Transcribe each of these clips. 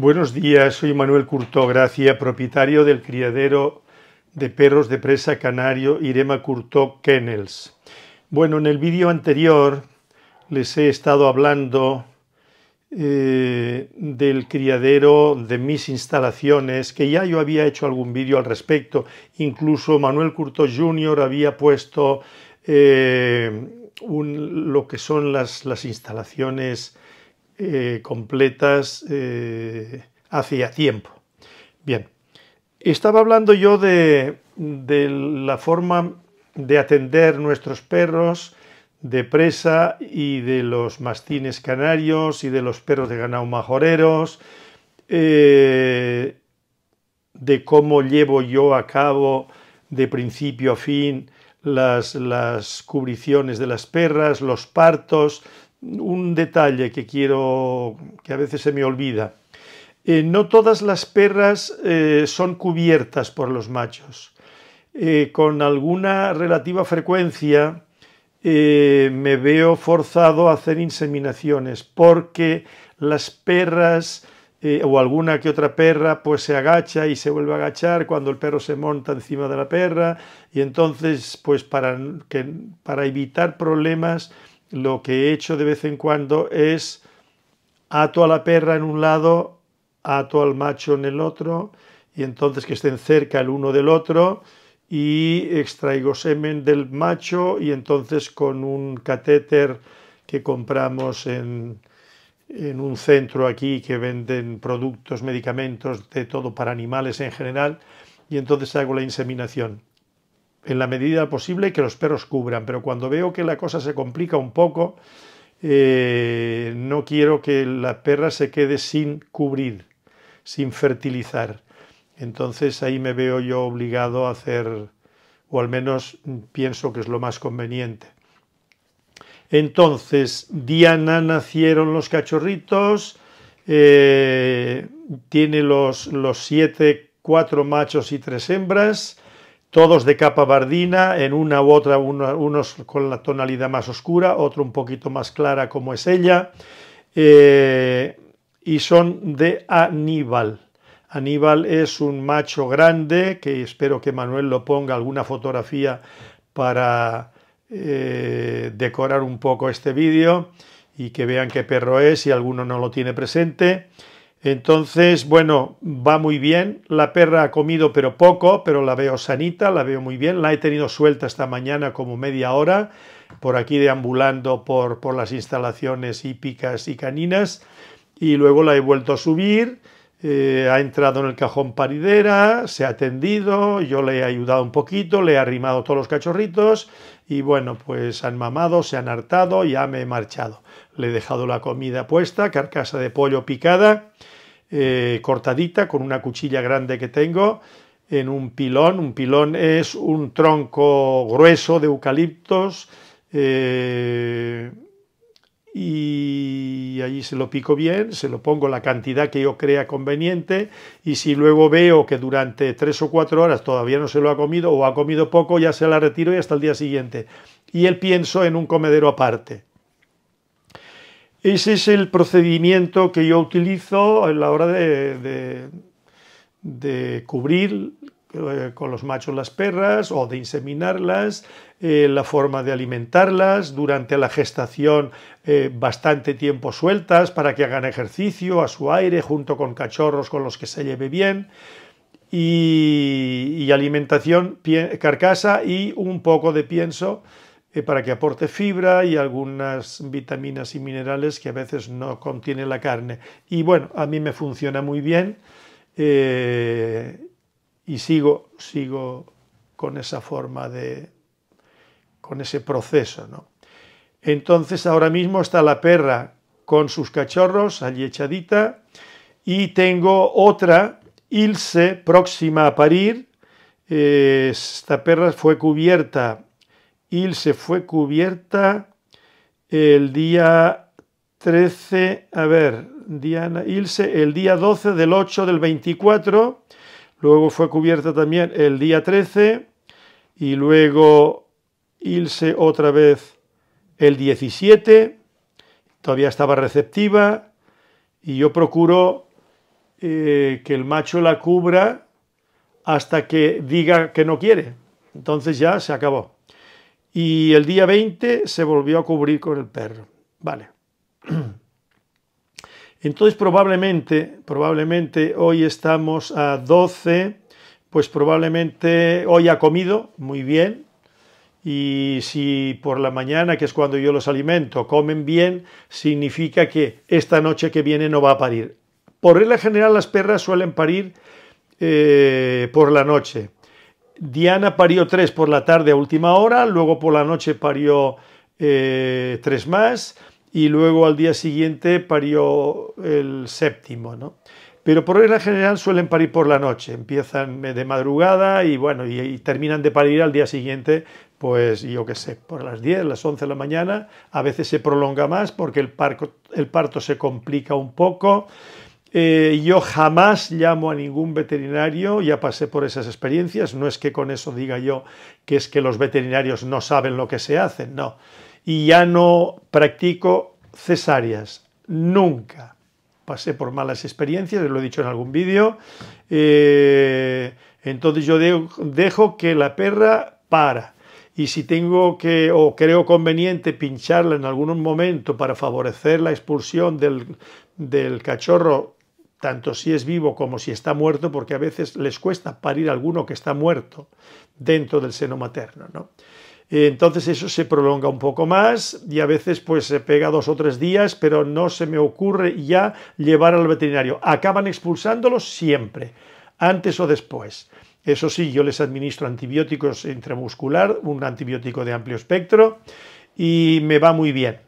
Buenos días, soy Manuel Curtó Gracia, propietario del criadero de perros de presa canario Irema Curtó Kennels. Bueno, en el vídeo anterior les he estado hablando eh, del criadero de mis instalaciones, que ya yo había hecho algún vídeo al respecto. Incluso Manuel Curtó Jr. había puesto eh, lo que son las instalaciones eh, completas eh, hacia tiempo. Bien, estaba hablando yo de, la forma de atender nuestros perros de presa y de los mastines canarios y de los perros de ganado majoreros, eh, de cómo llevo yo a cabo de principio a fin las cubriciones de las perras, los partos, un detalle que quiero, que a veces se me olvida. Eh, no todas las perras eh, son cubiertas por los machos. Eh, con alguna relativa frecuencia me veo forzado a hacer inseminaciones porque las perras o alguna que otra perra pues se agacha y se vuelve a agachar cuando el perro se monta encima de la perra y entonces pues para evitar problemas lo que he hecho de vez en cuando es ato a la perra en un lado, ato al macho en el otro, y entonces que estén cerca el uno del otro, y extraigo semen del macho, y entonces con un catéter que compramos en, en un centro aquí que venden productos, medicamentos, de todo para animales en general, y entonces hago la inseminación en la medida posible que los perros cubran, pero cuando veo que la cosa se complica un poco, eh, no quiero que la perra se quede sin cubrir, sin fertilizar. Entonces ahí me veo yo obligado a hacer, o al menos pienso que es lo más conveniente. Entonces, Diana nacieron los cachorritos, eh, tiene los, los siete, cuatro machos y tres hembras, todos de capa bardina, en una u otra, unos con la tonalidad más oscura, otro un poquito más clara como es ella, eh, y son de Aníbal. Aníbal es un macho grande, que espero que Manuel lo ponga alguna fotografía para eh, decorar un poco este vídeo y que vean qué perro es si alguno no lo tiene presente. Entonces, bueno, va muy bien. La perra ha comido, pero poco, pero la veo sanita, la veo muy bien. La he tenido suelta esta mañana como media hora, por aquí deambulando por, por las instalaciones hípicas y caninas. Y luego la he vuelto a subir eh, ha entrado en el cajón paridera, se ha tendido, yo le he ayudado un poquito, le he arrimado todos los cachorritos y bueno, pues han mamado, se han hartado, y ya me he marchado. Le he dejado la comida puesta, carcasa de pollo picada, eh, cortadita con una cuchilla grande que tengo en un pilón. Un pilón es un tronco grueso de eucaliptos. Eh, y allí se lo pico bien, se lo pongo la cantidad que yo crea conveniente y si luego veo que durante tres o cuatro horas todavía no se lo ha comido o ha comido poco, ya se la retiro y hasta el día siguiente. Y él pienso en un comedero aparte. Ese es el procedimiento que yo utilizo a la hora de cubrir eh, con los machos las perras o de inseminarlas, eh, la forma de alimentarlas, durante la gestación eh, bastante tiempo sueltas para que hagan ejercicio a su aire junto con cachorros con los que se lleve bien y, alimentación carcasa y un poco de pienso para que aporte fibra y algunas vitaminas y minerales que a veces no contiene la carne. Y bueno, a mí me funciona muy bien y sigo, sigo con esa forma de, con ese proceso. ¿no? Entonces ahora mismo está la perra con sus cachorros allí echadita y tengo otra, Ilse, próxima a parir. Eh, esta perra fue cubierta, Ilse fue cubierta el día 13, a ver, Diana, Ilse, el día 12 del 8 del 24 luego fue cubierta también el día 13 y luego Ilse otra vez el 17, todavía estaba receptiva y yo procuro eh, que el macho la cubra hasta que diga que no quiere. Entonces ya se acabó. Y el día 20 se volvió a cubrir con el perro. Vale. Entonces probablemente, probablemente hoy estamos a 12, pues probablemente hoy ha comido muy bien, y si por la mañana, que es cuando yo los alimento, comen bien, significa que esta noche que viene no va a parir. Por regla general las perras suelen parir eh, por la noche. Diana parió tres por la tarde a última hora, luego por la noche parió eh, tres más y luego al día siguiente parió el séptimo, ¿no? Pero por regla general suelen parir por la noche, empiezan de madrugada y bueno, y, terminan de parir al día siguiente, pues yo qué sé, por las 10, las 11 de la mañana, a veces se prolonga más porque el, el parto se complica un poco. Eh, yo jamás llamo a ningún veterinario, ya pasé por esas experiencias, no es que con eso diga yo que es que los veterinarios no saben lo que se hacen, no y ya no practico cesáreas, nunca. Pasé por malas experiencias, lo he dicho en algún vídeo. Eh, entonces yo dejo que la perra para. Y si tengo que o creo conveniente pincharla en algún momento para favorecer la expulsión del, cachorro, tanto si es vivo como si está muerto, porque a veces les cuesta parir alguno que está muerto dentro del seno materno. ¿no? Entonces eso se prolonga un poco más y a veces pues se pega dos o tres días, pero no se me ocurre ya llevar al veterinario. Acaban expulsándolos siempre, antes o después. Eso sí, yo les administro antibióticos intramuscular, un antibiótico de amplio espectro y me va muy bien.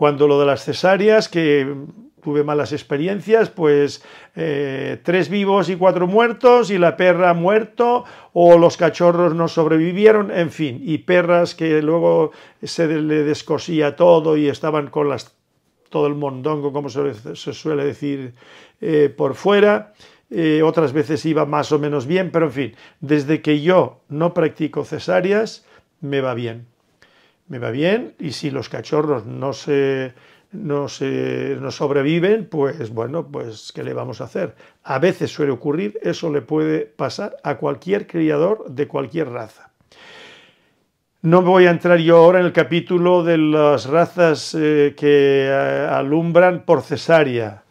Cuando lo de las cesáreas, que tuve malas experiencias, pues eh, tres vivos y cuatro muertos y la perra muerto o los cachorros no sobrevivieron, en fin, y perras que luego se le descosía todo y estaban con las, todo el mondongo, como se, suele decir, eh, por fuera. Eh, otras veces iba más o menos bien, pero en fin, desde que yo no practico cesáreas, me va bien me va bien, y si los cachorros no se, no se no sobreviven, pues bueno, pues ¿qué le vamos a hacer? A veces suele ocurrir, eso le puede pasar a cualquier criador de cualquier raza. No voy a entrar yo ahora en el capítulo de las razas eh, que eh, alumbran por cesárea.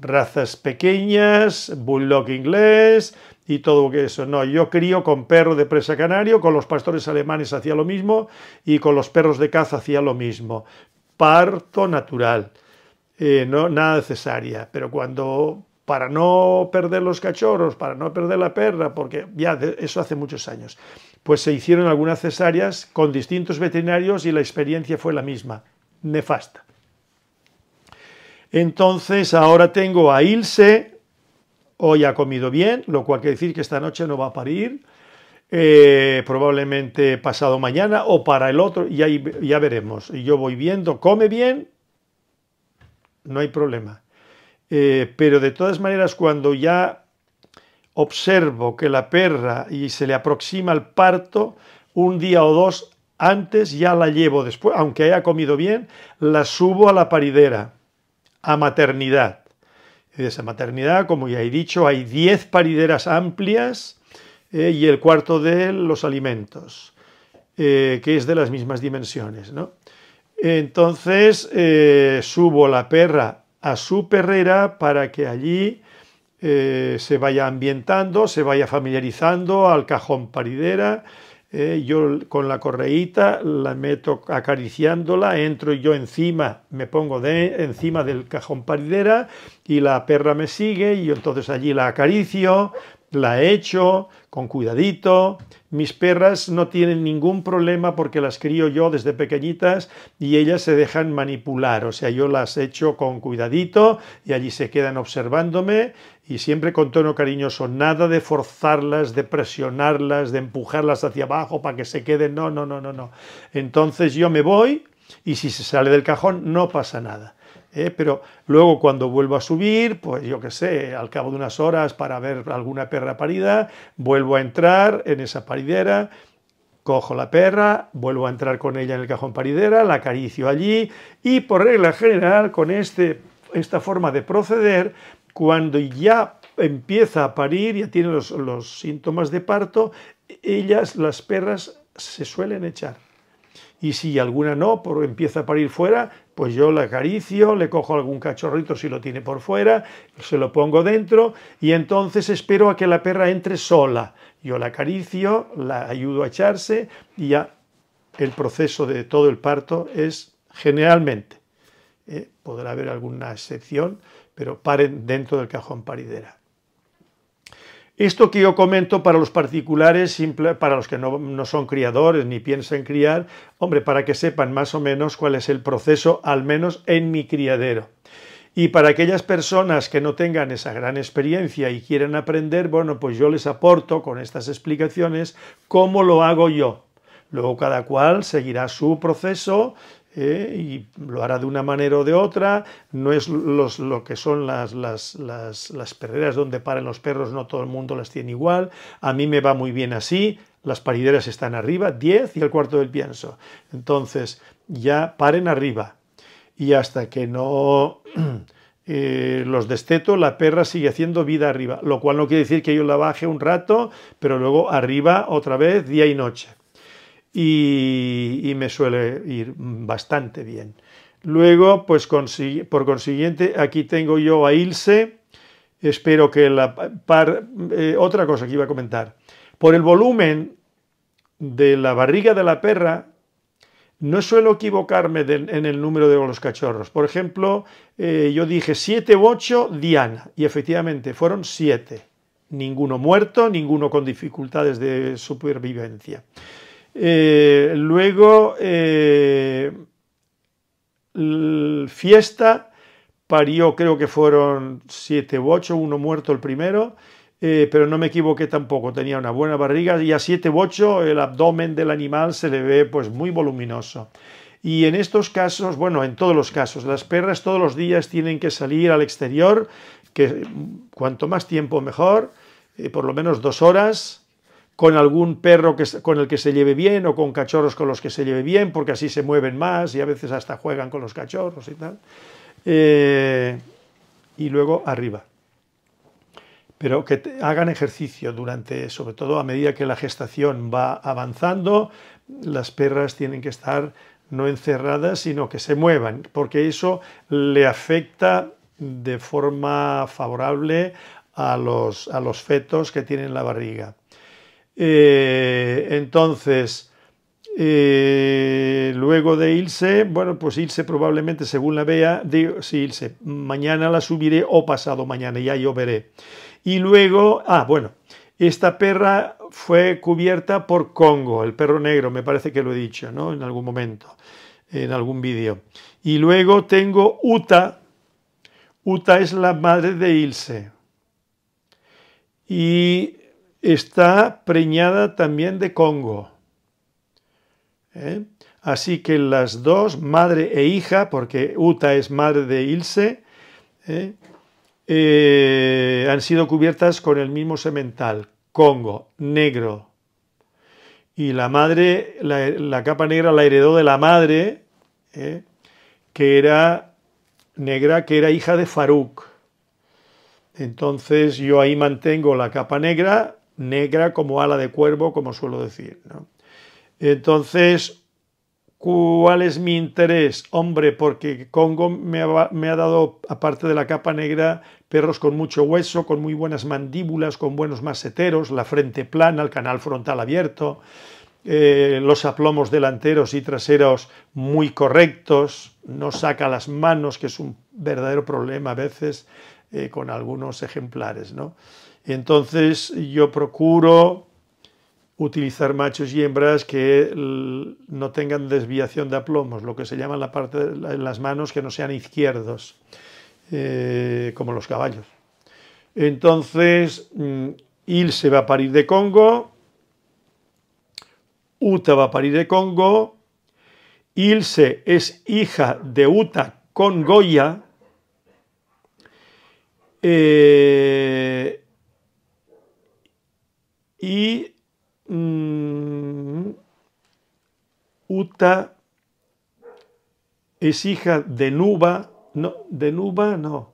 Razas pequeñas, bulldog inglés, y todo eso. No, yo crío con perro de presa canario, con los pastores alemanes hacía lo mismo y con los perros de caza hacía lo mismo. Parto natural, eh, no, nada cesárea, pero cuando para no perder los cachorros, para no perder la perra, porque ya eso hace muchos años, pues se hicieron algunas cesáreas con distintos veterinarios y la experiencia fue la misma, nefasta. Entonces ahora tengo a Ilse, Hoy ha comido bien, lo cual quiere decir que esta noche no va a parir, eh, probablemente pasado mañana o para el otro, y ahí ya veremos. yo voy viendo, come bien, no hay problema. Eh, pero de todas maneras, cuando ya observo que la perra y se le aproxima el parto, un día o dos antes ya la llevo después, aunque haya comido bien, la subo a la paridera, a maternidad de esa maternidad. Como ya he dicho, hay 10 parideras amplias eh, y el cuarto de los alimentos, eh, que es de las mismas dimensiones. ¿no? Entonces eh, subo la perra a su perrera para que allí se vaya ambientando, se vaya familiarizando al cajón paridera, eh, yo con la correíta la meto acariciándola, entro yo encima, me pongo de, encima del cajón paridera y la perra me sigue y yo entonces allí la acaricio, la he hecho con cuidadito. Mis perras no tienen ningún problema porque las crío yo desde pequeñitas y ellas se dejan manipular. O sea, yo las hecho con cuidadito y allí se quedan observándome y siempre con tono cariñoso. Nada de forzarlas, de presionarlas, de empujarlas hacia abajo para que se queden. No, no, no, no, no. Entonces yo me voy y si se sale del cajón no pasa nada. ¿eh? pero luego cuando vuelvo a subir, pues yo qué sé, al cabo de unas horas para ver alguna perra parida, vuelvo a entrar en esa paridera, cojo la perra, vuelvo a entrar con ella en el cajón paridera, la acaricio allí y por regla general con este, esta forma de proceder, cuando ya empieza a parir, ya tiene los, los síntomas de parto, ellas, las perras, se suelen echar y si alguna no, por, empieza a parir fuera, pues yo la acaricio, le cojo algún cachorrito si lo tiene por fuera, se lo pongo dentro y entonces espero a que la perra entre sola. Yo la acaricio, la ayudo a echarse y ya el proceso de todo el parto es generalmente, eh, podrá haber alguna excepción, pero paren dentro del cajón paridera. Esto que yo comento para los particulares, para los que no, no, son criadores ni piensan criar, hombre, para que sepan más o menos cuál es el proceso, al menos en mi criadero. Y para aquellas personas que no tengan esa gran experiencia y quieran aprender, bueno, pues yo les aporto con estas explicaciones cómo lo hago yo. Luego cada cual seguirá su proceso, ¿eh? y lo hará de una manera o de otra, no es lo que son las, las, las, perreras donde paren los perros, no todo el mundo las tiene igual, a mí me va muy bien así, las parideras están arriba, 10 y el cuarto del pienso. Entonces, ya paren arriba y hasta que no... Eh, los desteto, la perra sigue haciendo vida arriba, lo cual no quiere decir que yo la baje un rato, pero luego arriba otra vez día y noche y, me suele ir bastante bien. Luego, pues por consiguiente, aquí tengo yo a Ilse. Espero que la par, eh, otra cosa que iba a comentar. Por el volumen de la barriga de la perra, no suelo equivocarme en el número de los cachorros. Por ejemplo, eh, yo dije 7 u 8 Diana, y efectivamente fueron 7. Ninguno muerto, ninguno con dificultades de supervivencia. Eh, luego, eh, fiesta parió, creo que fueron siete u ocho, uno muerto el primero, eh, pero no me equivoqué tampoco, tenía una buena barriga y a siete u ocho el abdomen del animal se le ve pues muy voluminoso. Y en estos casos, bueno, en todos los casos, las perras todos los días tienen que salir al exterior, que mm, cuanto más tiempo mejor, por lo menos dos horas, con algún perro que, con el que se lleve bien o con cachorros con los que se lleve bien, porque así se mueven más y a veces hasta juegan con los cachorros y tal. Eh, y luego arriba. Pero que hagan ejercicio durante, sobre todo a medida que la gestación va avanzando, las perras tienen que estar no encerradas, sino que se muevan, porque eso le afecta de forma favorable a los, a los fetos que tienen la barriga. Eh, entonces, eh, luego de Ilse, bueno, pues Ilse probablemente, según la vea, digo, sí, Ilse, mañana la subiré o pasado mañana, ya yo veré. Y luego, ah, bueno, esta perra fue cubierta por Congo, el perro negro, me parece que lo he dicho, ¿no? En algún momento, en algún vídeo. Y luego tengo Uta. Uta es la madre de Ilse. Y está preñada también de Congo. ¿eh? Así que las dos, madre e hija, porque Uta es madre de Ilse, ¿eh? Eh, han sido cubiertas con el mismo semental, Congo, negro. Y la madre, la, capa negra la heredó de la madre, que era negra, que era hija de Faruk. Entonces yo ahí mantengo la capa negra, negra como ala de cuervo, como suelo decir. ¿no? Entonces, ¿cuál es mi interés? Hombre, porque Congo me ha, dado, aparte de la capa negra, perros con mucho hueso, con muy buenas mandíbulas, con buenos maseteros, la frente plana, el canal frontal abierto, eh, los aplomos delanteros y traseros muy correctos, no saca las manos, que es un verdadero problema a veces eh, con algunos ejemplares, ¿no? Entonces yo procuro utilizar machos y hembras que no tengan desviación de aplomos, lo que se llama en, la parte las manos que no sean izquierdos, eh, como los caballos. Entonces, mm, Ilse va a parir de Congo, Uta va a parir de Congo, Ilse es hija de Uta con Goya, eh, y mm, Uta es hija de Nuba, no, de Nuba no,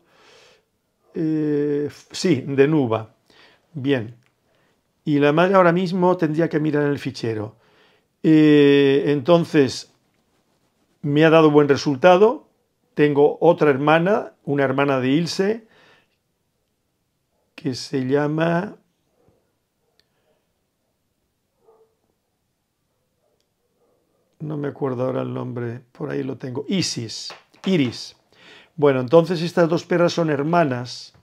eh, sí, de Nuba, bien, y la madre ahora mismo tendría que mirar el fichero. Eh, entonces, me ha dado buen resultado, tengo otra hermana, una hermana de Ilse, que se llama no me acuerdo ahora el nombre, por ahí lo tengo, Isis, Iris. Bueno, entonces estas dos perras son hermanas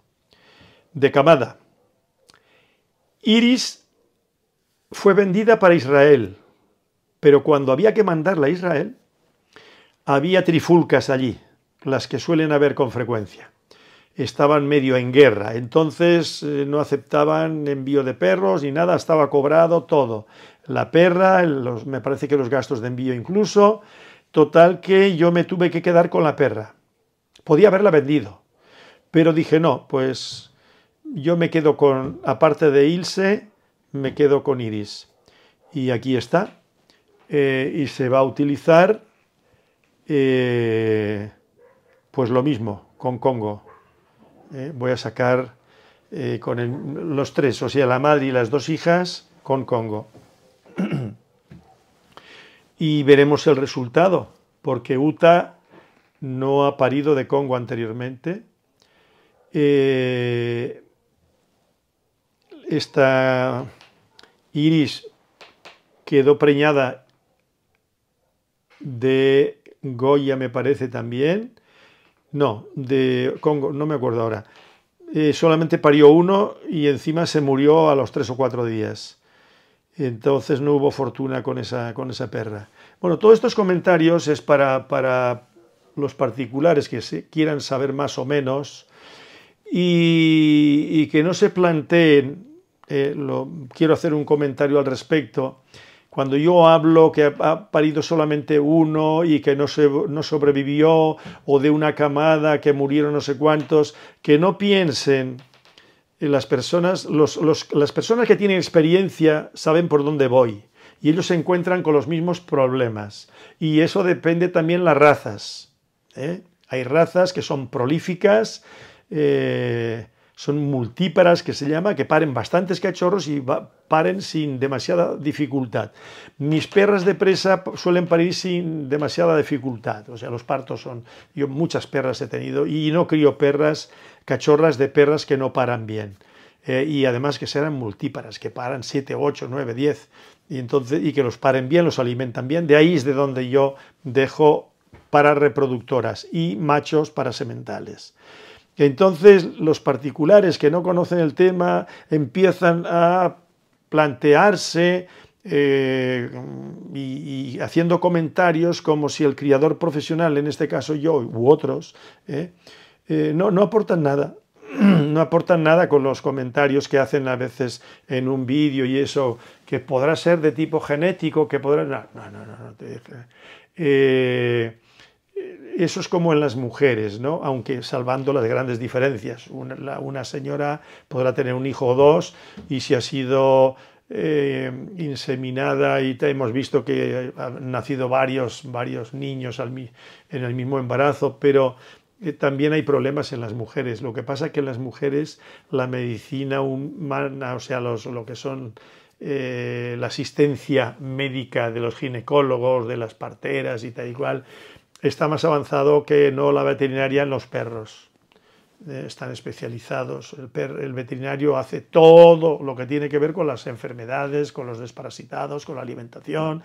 de camada. Iris fue vendida para Israel, pero cuando había que mandarla a Israel, había trifulcas allí, las que suelen haber con frecuencia. Estaban medio en guerra, entonces eh, no aceptaban envío de perros ni nada, estaba cobrado todo la perra, me parece que los gastos de envío incluso. Total que yo me tuve que quedar con la perra. Podía haberla vendido, pero dije no, pues yo me quedo con, aparte de Ilse, me quedo con Iris. Y aquí está. Eh, y se va a utilizar eh, pues lo mismo con Congo. Eh. voy a sacar con los tres, o sea, la madre y las dos hijas con Congo y veremos el resultado, porque Uta no ha parido de Congo anteriormente. Eh, esta Iris quedó preñada de Goya, me parece también. No, de Congo, no me acuerdo ahora. Eh, solamente parió uno y encima se murió a los tres o cuatro días. Entonces no hubo fortuna con esa, con esa perra. Bueno, todos estos comentarios es para, los particulares que se quieran saber más o menos y, que no se planteen, eh, lo, quiero hacer un comentario al respecto, cuando yo hablo que ha parido solamente uno y que no, se, no sobrevivió, o de una camada que murieron no sé cuántos, que no piensen las personas, las personas que tienen experiencia saben por dónde voy y ellos se encuentran con los mismos problemas. Y eso depende también de las razas. ¿eh? Hay razas que son prolíficas, eh, son multíparas, que se llama, que paren bastantes cachorros y paren sin demasiada dificultad. Mis perras de presa suelen parir sin demasiada dificultad, o sea, los partos son... Yo muchas perras he tenido y no crío perras cachorras de perras que no paran bien. Eh, y además que serán multíparas, que paran 7, 8, 9, 10, y, entonces, y que los paren bien, los alimentan bien. De ahí es de donde yo dejo para reproductoras y machos para sementales. Entonces los particulares que no conocen el tema empiezan a plantearse eh, y, haciendo comentarios como si el criador profesional, en este caso yo u otros, eh, eh, no, no aportan nada, no aportan nada con los comentarios que hacen a veces en un vídeo y eso, que podrá ser de tipo genético, que podrá... No, no, no, no. Eh, eso es como en las mujeres, ¿no? Aunque salvando las grandes diferencias. Una, señora podrá tener un hijo o dos y si ha sido eh, inseminada y hemos visto que han nacido varios, varios niños en el mismo embarazo, pero también hay problemas en las mujeres. Lo que pasa es que en las mujeres la medicina humana, o sea, los, lo que son eh, la asistencia médica de los ginecólogos, de las parteras y tal y cual, está más avanzado que no la veterinaria en los perros. Eh, están especializados. el veterinario hace todo lo que tiene que ver con las enfermedades, con los desparasitados, con la alimentación,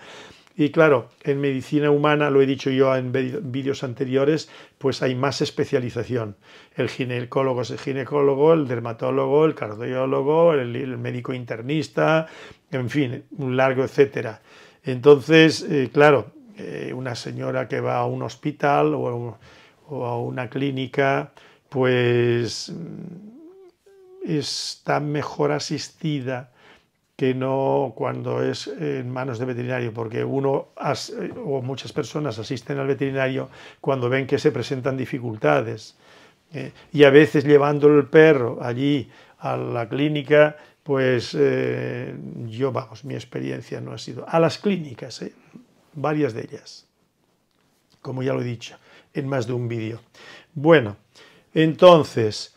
y claro, en medicina humana, lo he dicho yo en vídeos anteriores, pues hay más especialización. El ginecólogo es el ginecólogo, el dermatólogo, el cardiólogo, el, médico internista, en fin, un largo etcétera. Entonces, eh, claro, eh, una señora que va a un hospital o a una clínica, pues mm, está mejor asistida que no cuando es en manos de veterinario, porque uno o muchas personas asisten al veterinario cuando ven que se presentan dificultades. Eh, y a veces llevándolo el perro allí a la clínica, pues eh, yo, vamos, mi experiencia no ha sido. A las clínicas, eh, varias de ellas, como ya lo he dicho en más de un vídeo. Bueno, entonces,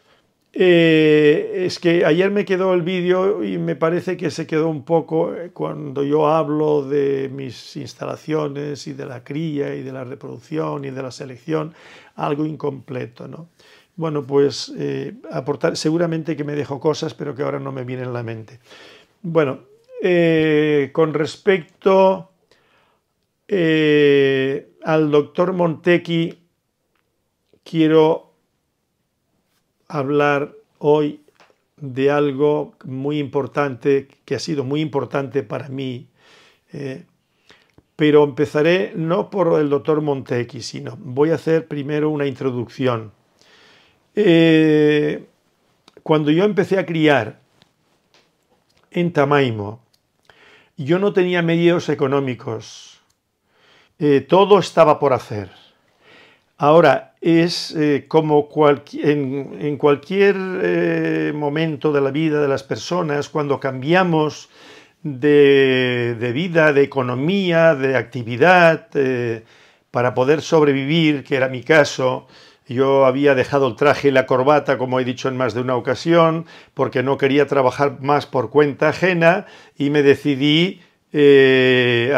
eh, es que ayer me quedó el vídeo y me parece que se quedó un poco eh, cuando yo hablo de mis instalaciones y de la cría y de la reproducción y de la selección, algo incompleto, ¿no? Bueno, pues eh, aportar, seguramente que me dejo cosas, pero que ahora no me vienen a la mente. Bueno, con respecto al doctor Montequi, quiero hablar hoy de algo muy importante, que ha sido muy importante para mí. Eh, pero empezaré no por el doctor Montequi, sino voy a hacer primero una introducción. Eh, cuando yo empecé a criar en Tamaimo, yo no tenía medios económicos. Eh, todo estaba por hacer. Ahora, es eh, como en, cualquier eh, momento de la vida de las personas, cuando cambiamos de, vida, de economía, de actividad, eh, para poder sobrevivir, que era mi caso, yo había dejado el traje y la corbata, como he dicho en más de una ocasión, porque no quería trabajar más por cuenta ajena y me decidí a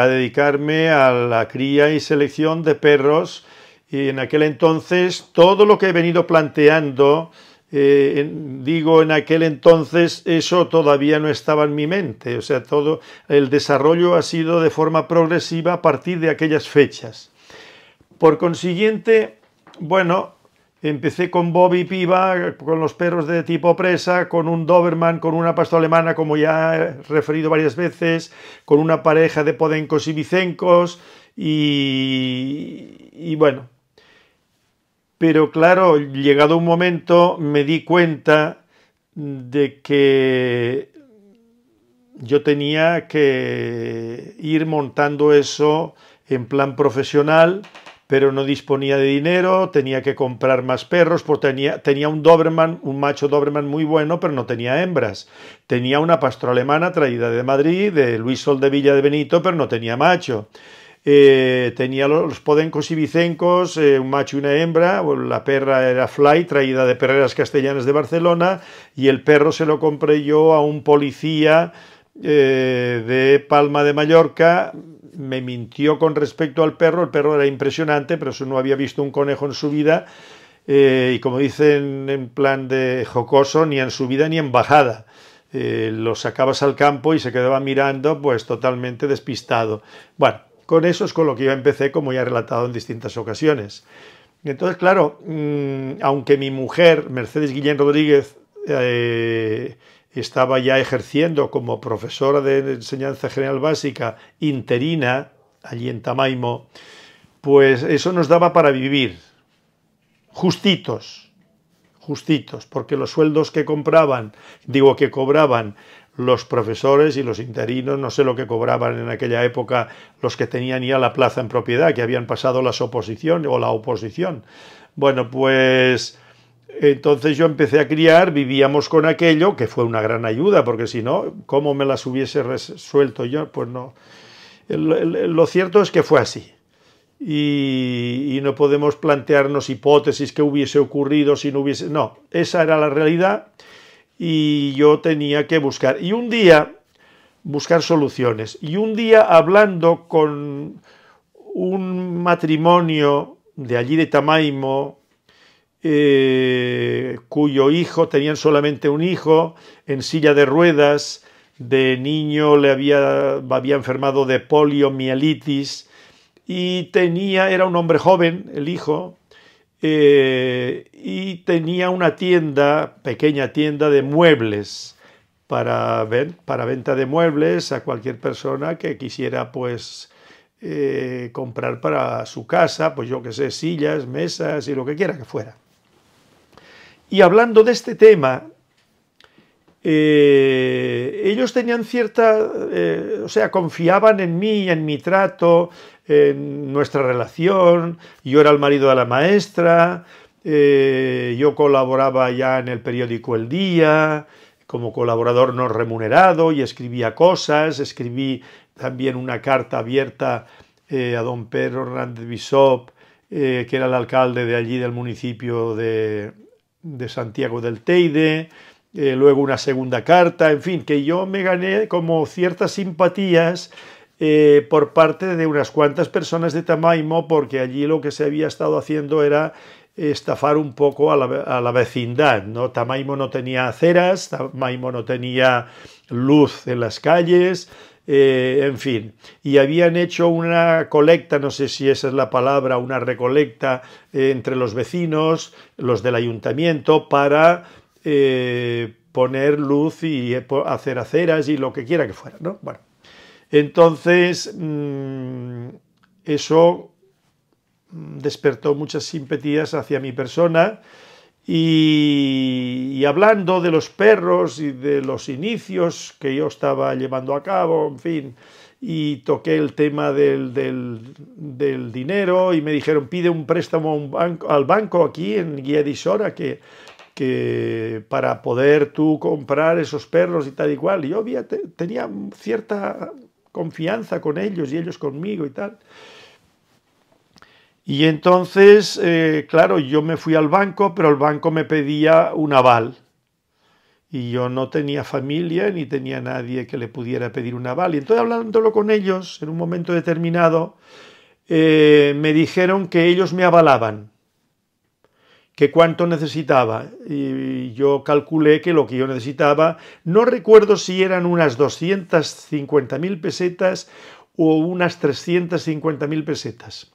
dedicarme a la cría y selección de perros y en aquel entonces, todo lo que he venido planteando, eh, digo en aquel entonces, eso todavía no estaba en mi mente. O sea, todo el desarrollo ha sido de forma progresiva a partir de aquellas fechas. Por consiguiente, bueno, Empecé con Bobby Piva, con los perros de tipo presa, con un Doberman, con una pasta alemana, como ya he referido varias veces, con una pareja de podencos y vicencos y bueno, pero claro, llegado un momento me di cuenta de que yo tenía que ir montando eso en plan profesional, pero no disponía de dinero, tenía que comprar más perros, porque tenía, tenía un Doberman, un macho Doberman muy bueno, pero no tenía hembras. Tenía una pastora alemana traída de Madrid, de Luis Soldevilla de Villa de Benito, pero no tenía macho. Eh, tenía los podencos y vicencos, eh, un macho y una hembra, la perra era Fly, traída de perreras castellanas de Barcelona, y el perro se lo compré yo a un policía eh, de Palma de Mallorca, me mintió con respecto al perro, el perro era impresionante, pero eso no había visto un conejo en su vida, y como dicen en plan de jocoso, ni en su vida ni en bajada. lo sacabas al campo y se quedaba mirando, pues totalmente despistado. Bueno, con eso es con lo que yo empecé, como ya he relatado en distintas ocasiones. Entonces, claro, mm, aunque mi mujer, Mercedes Guillén Rodríguez, eh, estaba ya ejerciendo como profesora de enseñanza general básica interina, allí en Tamaimo, pues eso nos daba para vivir, justitos, justitos, porque los sueldos que compraban, digo que cobraban los profesores y los interinos, no sé lo que cobraban en aquella época los que tenían ya la plaza en propiedad, que habían pasado las oposiciones o la oposición. Bueno, pues entonces yo empecé a criar, vivíamos con aquello, que fue una gran ayuda, porque si no, ¿cómo me las hubiese resuelto yo? Pues no. Lo cierto es que fue así. Y, y, no podemos plantearnos hipótesis que hubiese ocurrido si no hubiese... No, esa era la realidad y yo tenía que buscar. Y un día, buscar soluciones. Y un día hablando con un matrimonio de allí de Tamaimo, eh, cuyo hijo, tenían solamente un hijo, en silla de ruedas, de niño le había, había enfermado de poliomielitis y tenía, era un hombre joven, el hijo, eh, y tenía una tienda, pequeña tienda de muebles para, para venta de muebles a cualquier persona que quisiera pues eh, comprar para su casa, pues yo que sé, sillas, mesas y lo que quiera que fuera. Y hablando de este tema, eh, ellos tenían cierta, o sea, confiaban en mí, en mi trato, en nuestra relación, yo era el marido de la maestra, eh, yo colaboraba ya en el periódico El Día, como colaborador no remunerado y escribía cosas, escribí también una carta abierta eh, a don Pedro Hernández Bisop, eh, que era el alcalde de allí del municipio de, de Santiago del Teide, luego una segunda carta, en fin, que yo me gané como ciertas simpatías eh, por parte de unas cuantas personas de Tamaimo, porque allí lo que se había estado haciendo era estafar un poco a la, vecindad. ¿no? Tamaimo no tenía aceras, Tamaimo no tenía luz en las calles, eh, en fin. Y habían hecho una colecta, no sé si esa es la palabra, una recolecta eh, entre los vecinos, los del ayuntamiento, para... poner luz y hacer aceras y lo que quiera que fuera, ¿no? Bueno, entonces, mm, eso mm, despertó muchas simpatías hacia mi persona y, hablando de los perros y de los inicios que yo estaba llevando a cabo, en fin, y toqué el tema del, dinero y me dijeron pide un préstamo al banco aquí en Guía de que, para poder tú comprar esos perros y tal y cual. Yo tenía cierta confianza con ellos y ellos conmigo y tal. Y entonces, eh, claro, yo me fui al banco, pero el banco me pedía un aval. Y yo no tenía familia ni tenía nadie que le pudiera pedir un aval. Y entonces hablándolo con ellos, en un momento determinado, eh, me dijeron que ellos me avalaban que cuánto necesitaba. Y yo calculé que lo que yo necesitaba, no recuerdo si eran unas 250.000 pesetas o unas 350.000 pesetas.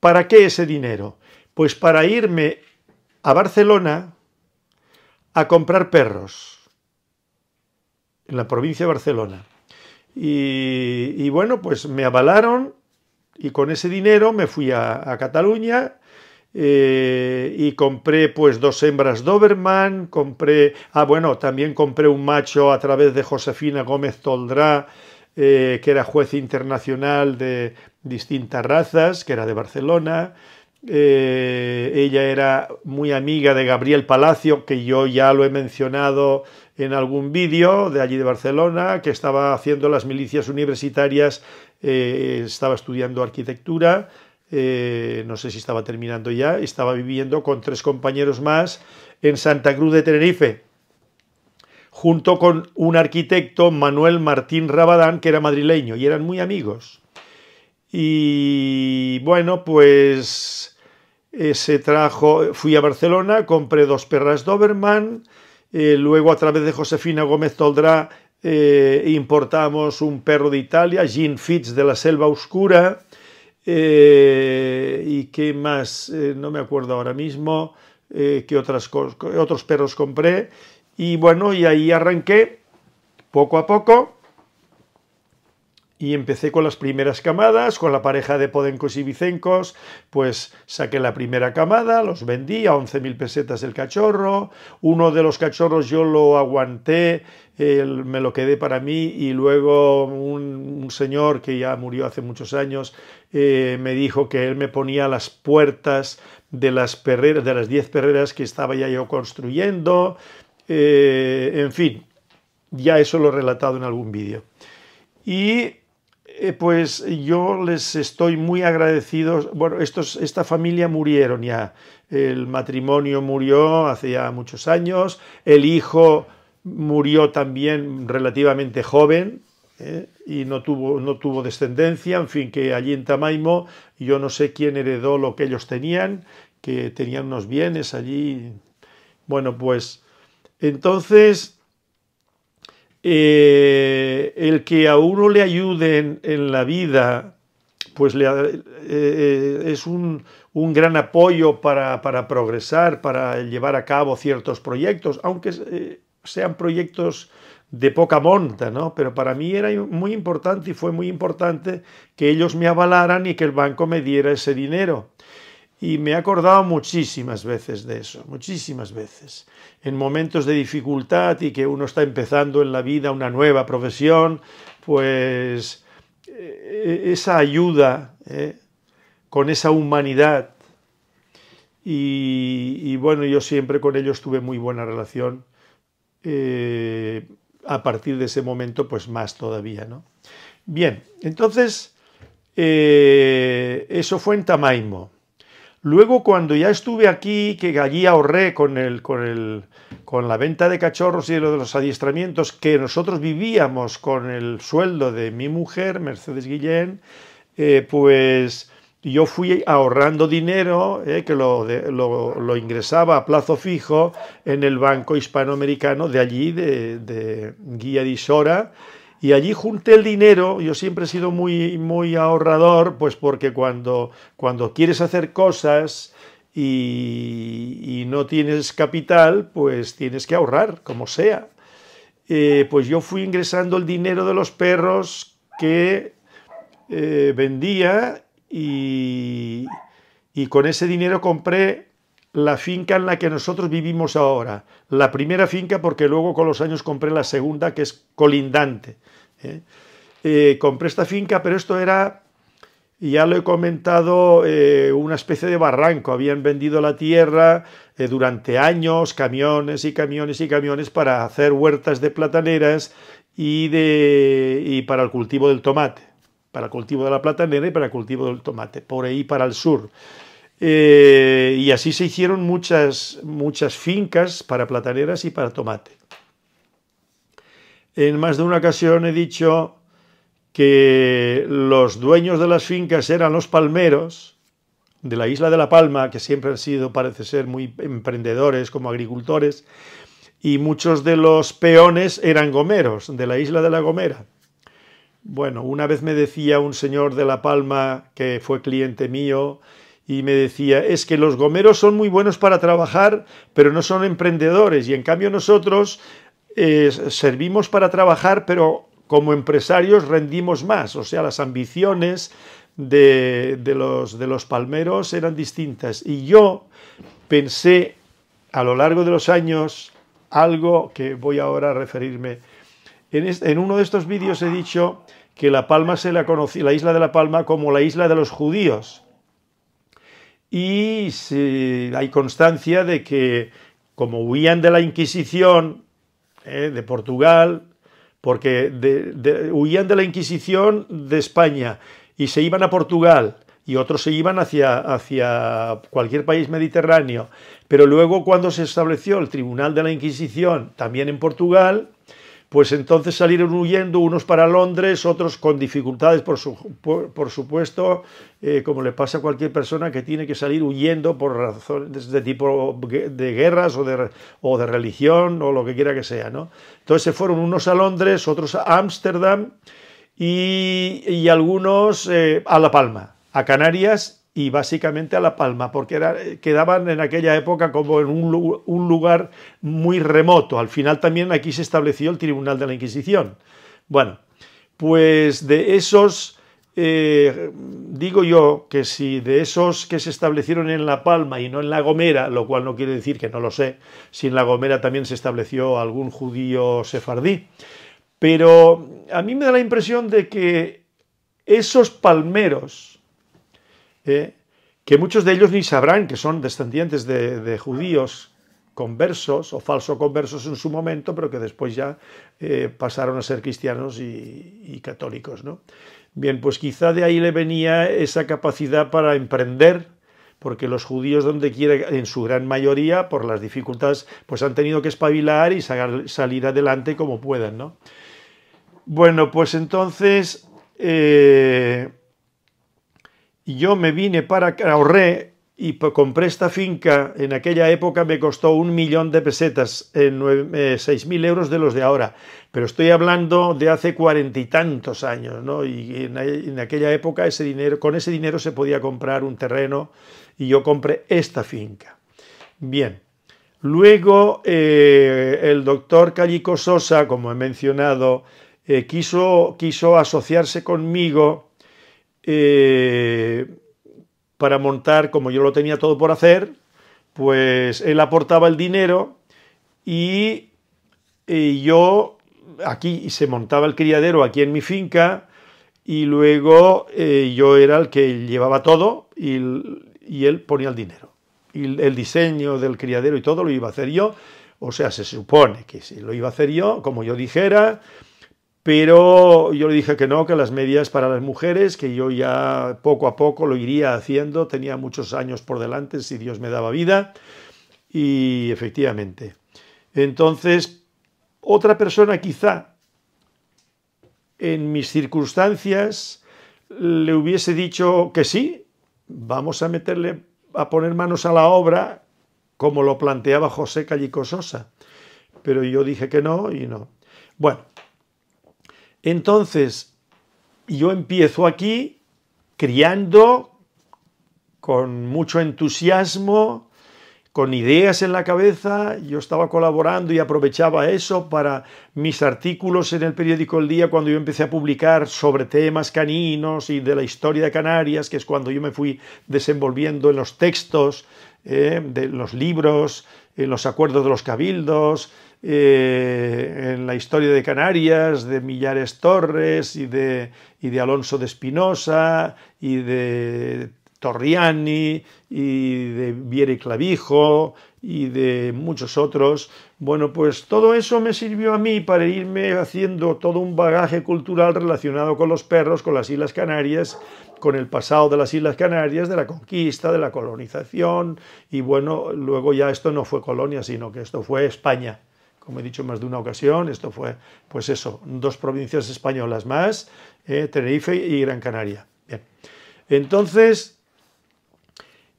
¿Para qué ese dinero? Pues para irme a Barcelona a comprar perros, en la provincia de Barcelona. Y, bueno, pues me avalaron y con ese dinero me fui a Cataluña, eh, y compré pues dos hembras Doberman, compré, ah bueno, también compré un macho a través de Josefina Gómez Toldrá, eh, que era juez internacional de distintas razas, que era de Barcelona. Eh, ella era muy amiga de Gabriel Palacio, que yo ya lo he mencionado en algún vídeo de allí de Barcelona, que estaba haciendo las milicias universitarias, estaba estudiando arquitectura, eh, no sé si estaba terminando ya, estaba viviendo con tres compañeros más en Santa Cruz de Tenerife, junto con un arquitecto, Manuel Martín Rabadán, que era madrileño, y eran muy amigos. Y bueno, pues se trajo, fui a Barcelona, compré dos perras Doberman, eh, luego a través de Josefina Gómez Toldrá eh, importamos un perro de Italia, Jean Fitz de la Selva Oscura, eh, ¿Y qué más? Eh, no me acuerdo ahora mismo que eh, qué otras otros perros compré. Y bueno, y ahí arranqué poco a poco y empecé con las primeras camadas, con la pareja de Podencos y Vicencos, pues saqué la primera camada, los vendí a 11.000 pesetas el cachorro, uno de los cachorros yo lo aguanté, me lo quedé para mí y luego un, señor que ya murió hace muchos años eh, me dijo que él me ponía las puertas de las perreras, de las 10 perreras que estaba ya yo construyendo, eh, en fin, ya eso lo he relatado en algún vídeo. Y eh, pues yo les estoy muy agradecido. Bueno, estos, esta familia murieron ya. El matrimonio murió hace ya muchos años. El hijo murió también relativamente joven, eh, y no tuvo, no tuvo descendencia, en fin, que allí en Tamaimo yo no sé quién heredó lo que ellos tenían, que tenían unos bienes allí. Bueno, pues entonces eh, el que a uno le ayuden en la vida, pues eh, eh, es un, gran apoyo para, progresar, para llevar a cabo ciertos proyectos, aunque sean proyectos de poca monta, ¿no? Pero para mí era muy importante y fue muy importante que ellos me avalaran y que el banco me diera ese dinero y me he acordado muchísimas veces de eso, muchísimas veces. En momentos de dificultad y que uno está empezando en la vida una nueva profesión, pues eh, esa ayuda eh, con esa humanidad. Y, bueno, yo siempre con ellos tuve muy buena relación. Eh, a partir de ese momento, pues más todavía, ¿no? Bien, entonces, eso fue en Tamaimo. Luego, cuando ya estuve aquí, que allí ahorré con, con, con la venta de cachorros y de los adiestramientos, que nosotros vivíamos con el sueldo de mi mujer, Mercedes Guillén, eh, pues yo fui ahorrando dinero, eh, que lo, lo, ingresaba a plazo fijo en el Banco Hispanoamericano de allí, de, Guía de Sora y allí junté el dinero, yo siempre he sido muy, muy ahorrador, pues porque cuando, cuando quieres hacer cosas y, no tienes capital, pues tienes que ahorrar, como sea. Eh, pues yo fui ingresando el dinero de los perros que eh, vendía y, y con ese dinero compré la finca en la que nosotros vivimos ahora. La primera finca porque luego con los años compré la segunda que es colindante. ¿eh? Eh, compré esta finca, pero esto era, ya lo he comentado, eh, una especie de barranco. Habían vendido la tierra durante años, camiones y camiones y camiones para hacer huertas de plataneras y, de, y para el cultivo del tomate, para el cultivo de la platanera y para el cultivo del tomate, por ahí para el sur. Eh, y así se hicieron muchas, muchas fincas para plataneras y para tomate. En más de una ocasión he dicho que los dueños de las fincas eran los palmeros de la isla de La Palma, que siempre han sido, parece ser, muy emprendedores como agricultores, y muchos de los peones eran gomeros de la isla de La Gomera. Bueno, una vez me decía un señor de La Palma que fue cliente mío, y me decía, es que los gomeros son muy buenos para trabajar, pero no son emprendedores, y en cambio nosotros eh, servimos para trabajar, pero como empresarios rendimos más, o sea, las ambiciones de, los, de los palmeros eran distintas. Y yo pensé a lo largo de los años algo que voy ahora a referirme. En, en uno de estos vídeos he dicho que La Palma se la conocía, la isla de La Palma, como la isla de los judíos y hay constancia de que como huían de la Inquisición eh, de Portugal, porque huían de la Inquisición de España y se iban a Portugal y otros se iban hacia, hacia cualquier país mediterráneo, pero luego cuando se estableció el Tribunal de la Inquisición también en Portugal, pues entonces salieron huyendo unos para Londres, otros con dificultades, por, supuesto, eh, como le pasa a cualquier persona que tiene que salir huyendo por razones de tipo de guerras o de, religión o lo que quiera que sea. ¿no? Entonces se fueron unos a Londres, otros a Ámsterdam y, algunos eh, a La Palma, a Canarias y básicamente a La Palma, porque eh, quedaban en aquella época como en un, lugar muy remoto. Al final también aquí se estableció el Tribunal de la Inquisición. Bueno, pues de esos, eh, digo yo que si de esos que se establecieron en La Palma y no en La Gomera, lo cual no quiere decir que no lo sé, si en La Gomera también se estableció algún judío sefardí, pero a mí me da la impresión de que esos palmeros, ¿eh? que muchos de ellos ni sabrán que son descendientes de, judíos conversos o falso conversos en su momento, pero que después ya eh, pasaron a ser cristianos y, católicos. ¿no? Bien, pues quizá de ahí le venía esa capacidad para emprender, porque los judíos donde quiera, en su gran mayoría, por las dificultades, pues han tenido que espabilar y salir adelante como puedan, Bueno, pues entonces eh, yo me vine para, ahorré y compré esta finca, en aquella época me costó un millón de pesetas, eh, seis mil euros de los de ahora, pero estoy hablando de hace cuarenta y tantos años, ¿no? Y en, aquella época ese dinero, con ese dinero se podía comprar un terreno y yo compré esta finca. Bien, luego eh, el doctor Callico Sosa, como he mencionado, eh, quiso, quiso asociarse conmigo eh, para montar, como yo lo tenía todo por hacer, pues él aportaba el dinero y, yo aquí se montaba el criadero aquí en mi finca y luego eh, yo era el que llevaba todo y, y él ponía el dinero. Y el diseño del criadero y todo lo iba a hacer yo, o sea, se supone que si lo iba a hacer yo, como yo dijera, pero yo le dije que no, que las medias para las mujeres, que yo ya poco a poco lo iría haciendo, tenía muchos años por delante si Dios me daba vida, y efectivamente. Entonces, otra persona quizá en mis circunstancias le hubiese dicho que sí, vamos a meterle, a poner manos a la obra, como lo planteaba José Callicososa, pero yo dije que no y no. Bueno, entonces, yo empiezo aquí criando con mucho entusiasmo, con ideas en la cabeza, yo estaba colaborando y aprovechaba eso para mis artículos en el periódico El Día cuando yo empecé a publicar sobre temas caninos y de la historia de Canarias, que es cuando yo me fui desenvolviendo en los textos, eh, de los libros, en eh, los acuerdos de los cabildos, eh, en la historia de Canarias, de Millares Torres y de, Alonso de Espinosa y de Torriani y de Viere Clavijo y de muchos otros. Bueno, pues todo eso me sirvió a mí para irme haciendo todo un bagaje cultural relacionado con los perros, con las Islas Canarias con el pasado de las Islas Canarias, de la conquista, de la colonización, y bueno, luego ya esto no fue colonia, sino que esto fue España. Como he dicho más de una ocasión, esto fue, pues eso, dos provincias españolas más, eh, Tenerife y Gran Canaria. Bien. Entonces,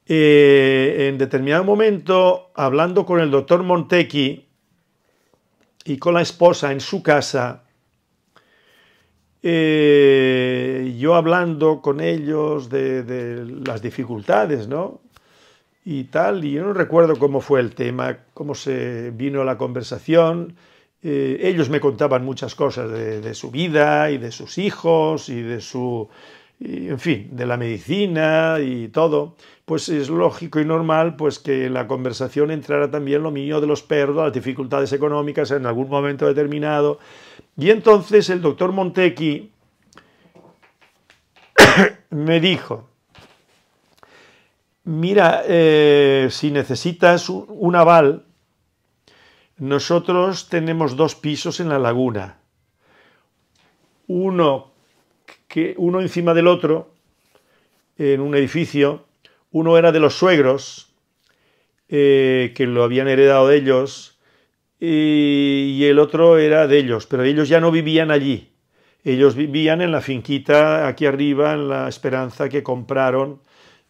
eh, en determinado momento, hablando con el doctor Montequi y con la esposa en su casa, eh, yo hablando con ellos de, las dificultades, ¿no? Y tal, y yo no recuerdo cómo fue el tema, cómo se vino la conversación. Eh, ellos me contaban muchas cosas de, su vida y de sus hijos y de su, en fin, de la medicina y todo. Pues es lógico y normal pues que la conversación entrara también lo mío de los perros, las dificultades económicas en algún momento determinado y entonces el doctor Montequi me dijo, mira, eh, si necesitas un, aval, nosotros tenemos dos pisos en la laguna, uno, que, uno encima del otro, en un edificio, uno era de los suegros, eh, que lo habían heredado de ellos, y el otro era de ellos, pero ellos ya no vivían allí. Ellos vivían en la finquita aquí arriba, en la Esperanza, que compraron,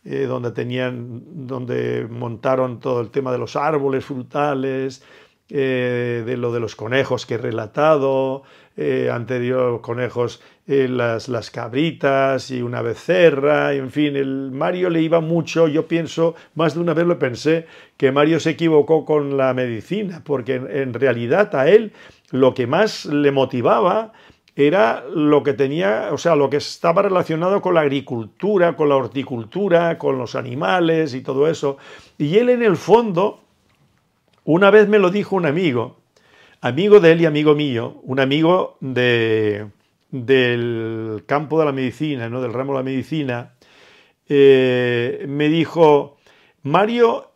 eh, donde tenían, donde montaron todo el tema de los árboles frutales, eh, de lo de los conejos que he relatado, eh, anterior conejos eh, las, las, cabritas y una becerra, en fin, el Mario le iba mucho, yo pienso, más de una vez lo pensé, que Mario se equivocó con la medicina, porque en realidad a él lo que más le motivaba era lo que tenía, o sea, lo que estaba relacionado con la agricultura, con la horticultura, con los animales y todo eso. Y él en el fondo, una vez me lo dijo un amigo, amigo de él y amigo mío, un amigo de, del campo de la medicina, ¿no? del ramo de la medicina, eh, me dijo, Mario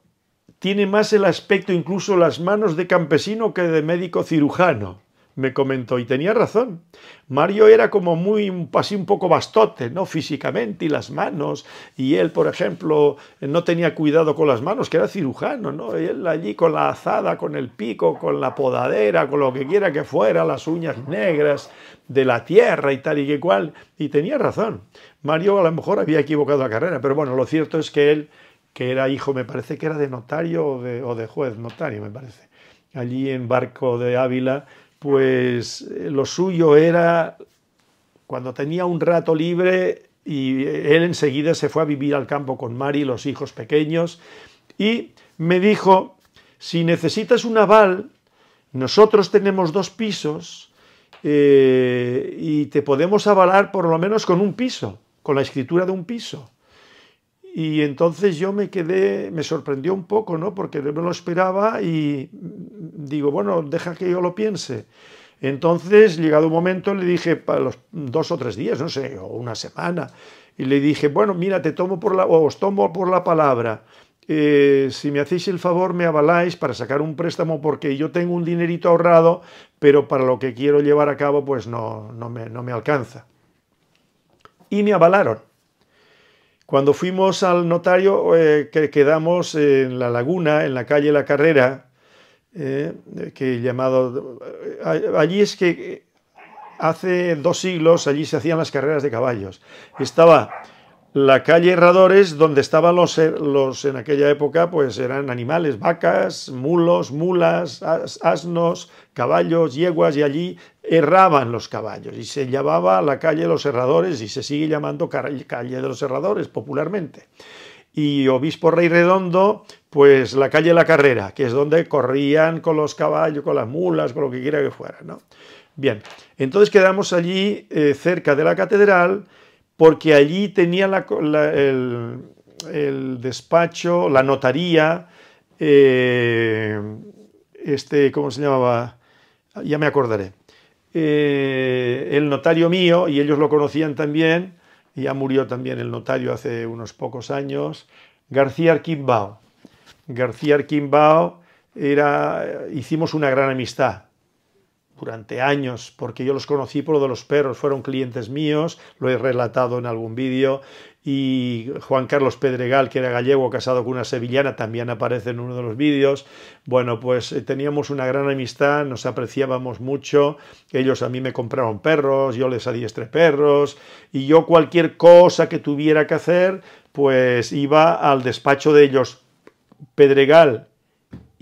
tiene más el aspecto, incluso las manos de campesino que de médico cirujano me comentó, y tenía razón. Mario era como muy, así un poco bastote, ¿no? Físicamente y las manos, y él, por ejemplo, no tenía cuidado con las manos, que era cirujano, ¿no? Y él allí con la azada, con el pico, con la podadera, con lo que quiera que fuera, las uñas negras de la tierra y tal y que cual, y tenía razón. Mario a lo mejor había equivocado la carrera, pero bueno, lo cierto es que él, que era hijo, me parece que era de notario o de, o de juez notario, me parece, allí en Barco de Ávila, pues eh, lo suyo era, cuando tenía un rato libre, y eh, él enseguida se fue a vivir al campo con Mari, y los hijos pequeños, y me dijo, si necesitas un aval, nosotros tenemos dos pisos eh, y te podemos avalar por lo menos con un piso, con la escritura de un piso. Y entonces yo me quedé, me sorprendió un poco, ¿no? Porque no me lo esperaba y digo, bueno, deja que yo lo piense. Entonces, llegado un momento, le dije, para los dos o tres días, no sé, o una semana, y le dije, bueno, mira, te tomo por la, o os tomo por la palabra. Eh, si me hacéis el favor, me avaláis para sacar un préstamo porque yo tengo un dinerito ahorrado, pero para lo que quiero llevar a cabo, pues no, no, me, no me alcanza. Y me avalaron. Cuando fuimos al notario, eh, que quedamos en la laguna, en la calle La Carrera, eh, eh, que llamado... Allí es que hace dos siglos, allí se hacían las carreras de caballos. Estaba la calle Herradores, donde estaban eh, los, en aquella época, pues eran animales, vacas, mulos, mulas, asnos, caballos, yeguas, y allí erraban los caballos. Y se llamaba la calle de los Herradores y se sigue llamando calle de los Herradores popularmente. Y Obispo Rey Redondo, pues la calle La Carrera, que es donde corrían con los caballos, con las mulas, con lo que quiera que fuera. ¿no? Bien, entonces quedamos allí eh, cerca de la catedral porque allí tenía el, despacho, la notaría, eh, este, ¿cómo se llamaba? Ya me acordaré. Eh, el notario mío, y ellos lo conocían también, ya murió también el notario hace unos pocos años, García Arquimbao. García Arquimbao era, hicimos una gran amistad durante años, porque yo los conocí por lo de los perros, fueron clientes míos, lo he relatado en algún vídeo, y Juan Carlos Pedregal, que era gallego, casado con una sevillana, también aparece en uno de los vídeos. Bueno, pues eh, teníamos una gran amistad, nos apreciábamos mucho, ellos a mí me compraron perros, yo les adiestré perros, y yo cualquier cosa que tuviera que hacer, pues iba al despacho de ellos. Pedregal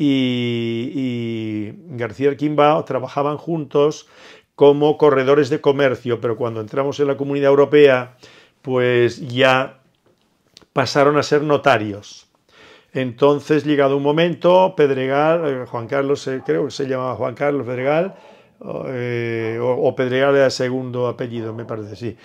y, García Quimbao trabajaban juntos como corredores de comercio, pero cuando entramos en la Comunidad Europea, pues ya pasaron a ser notarios. Entonces, llegado un momento, Pedregal, eh, Juan Carlos, eh, creo que se llamaba Juan Carlos Pedregal, eh, o, Pedregal era segundo apellido, me parece, sí,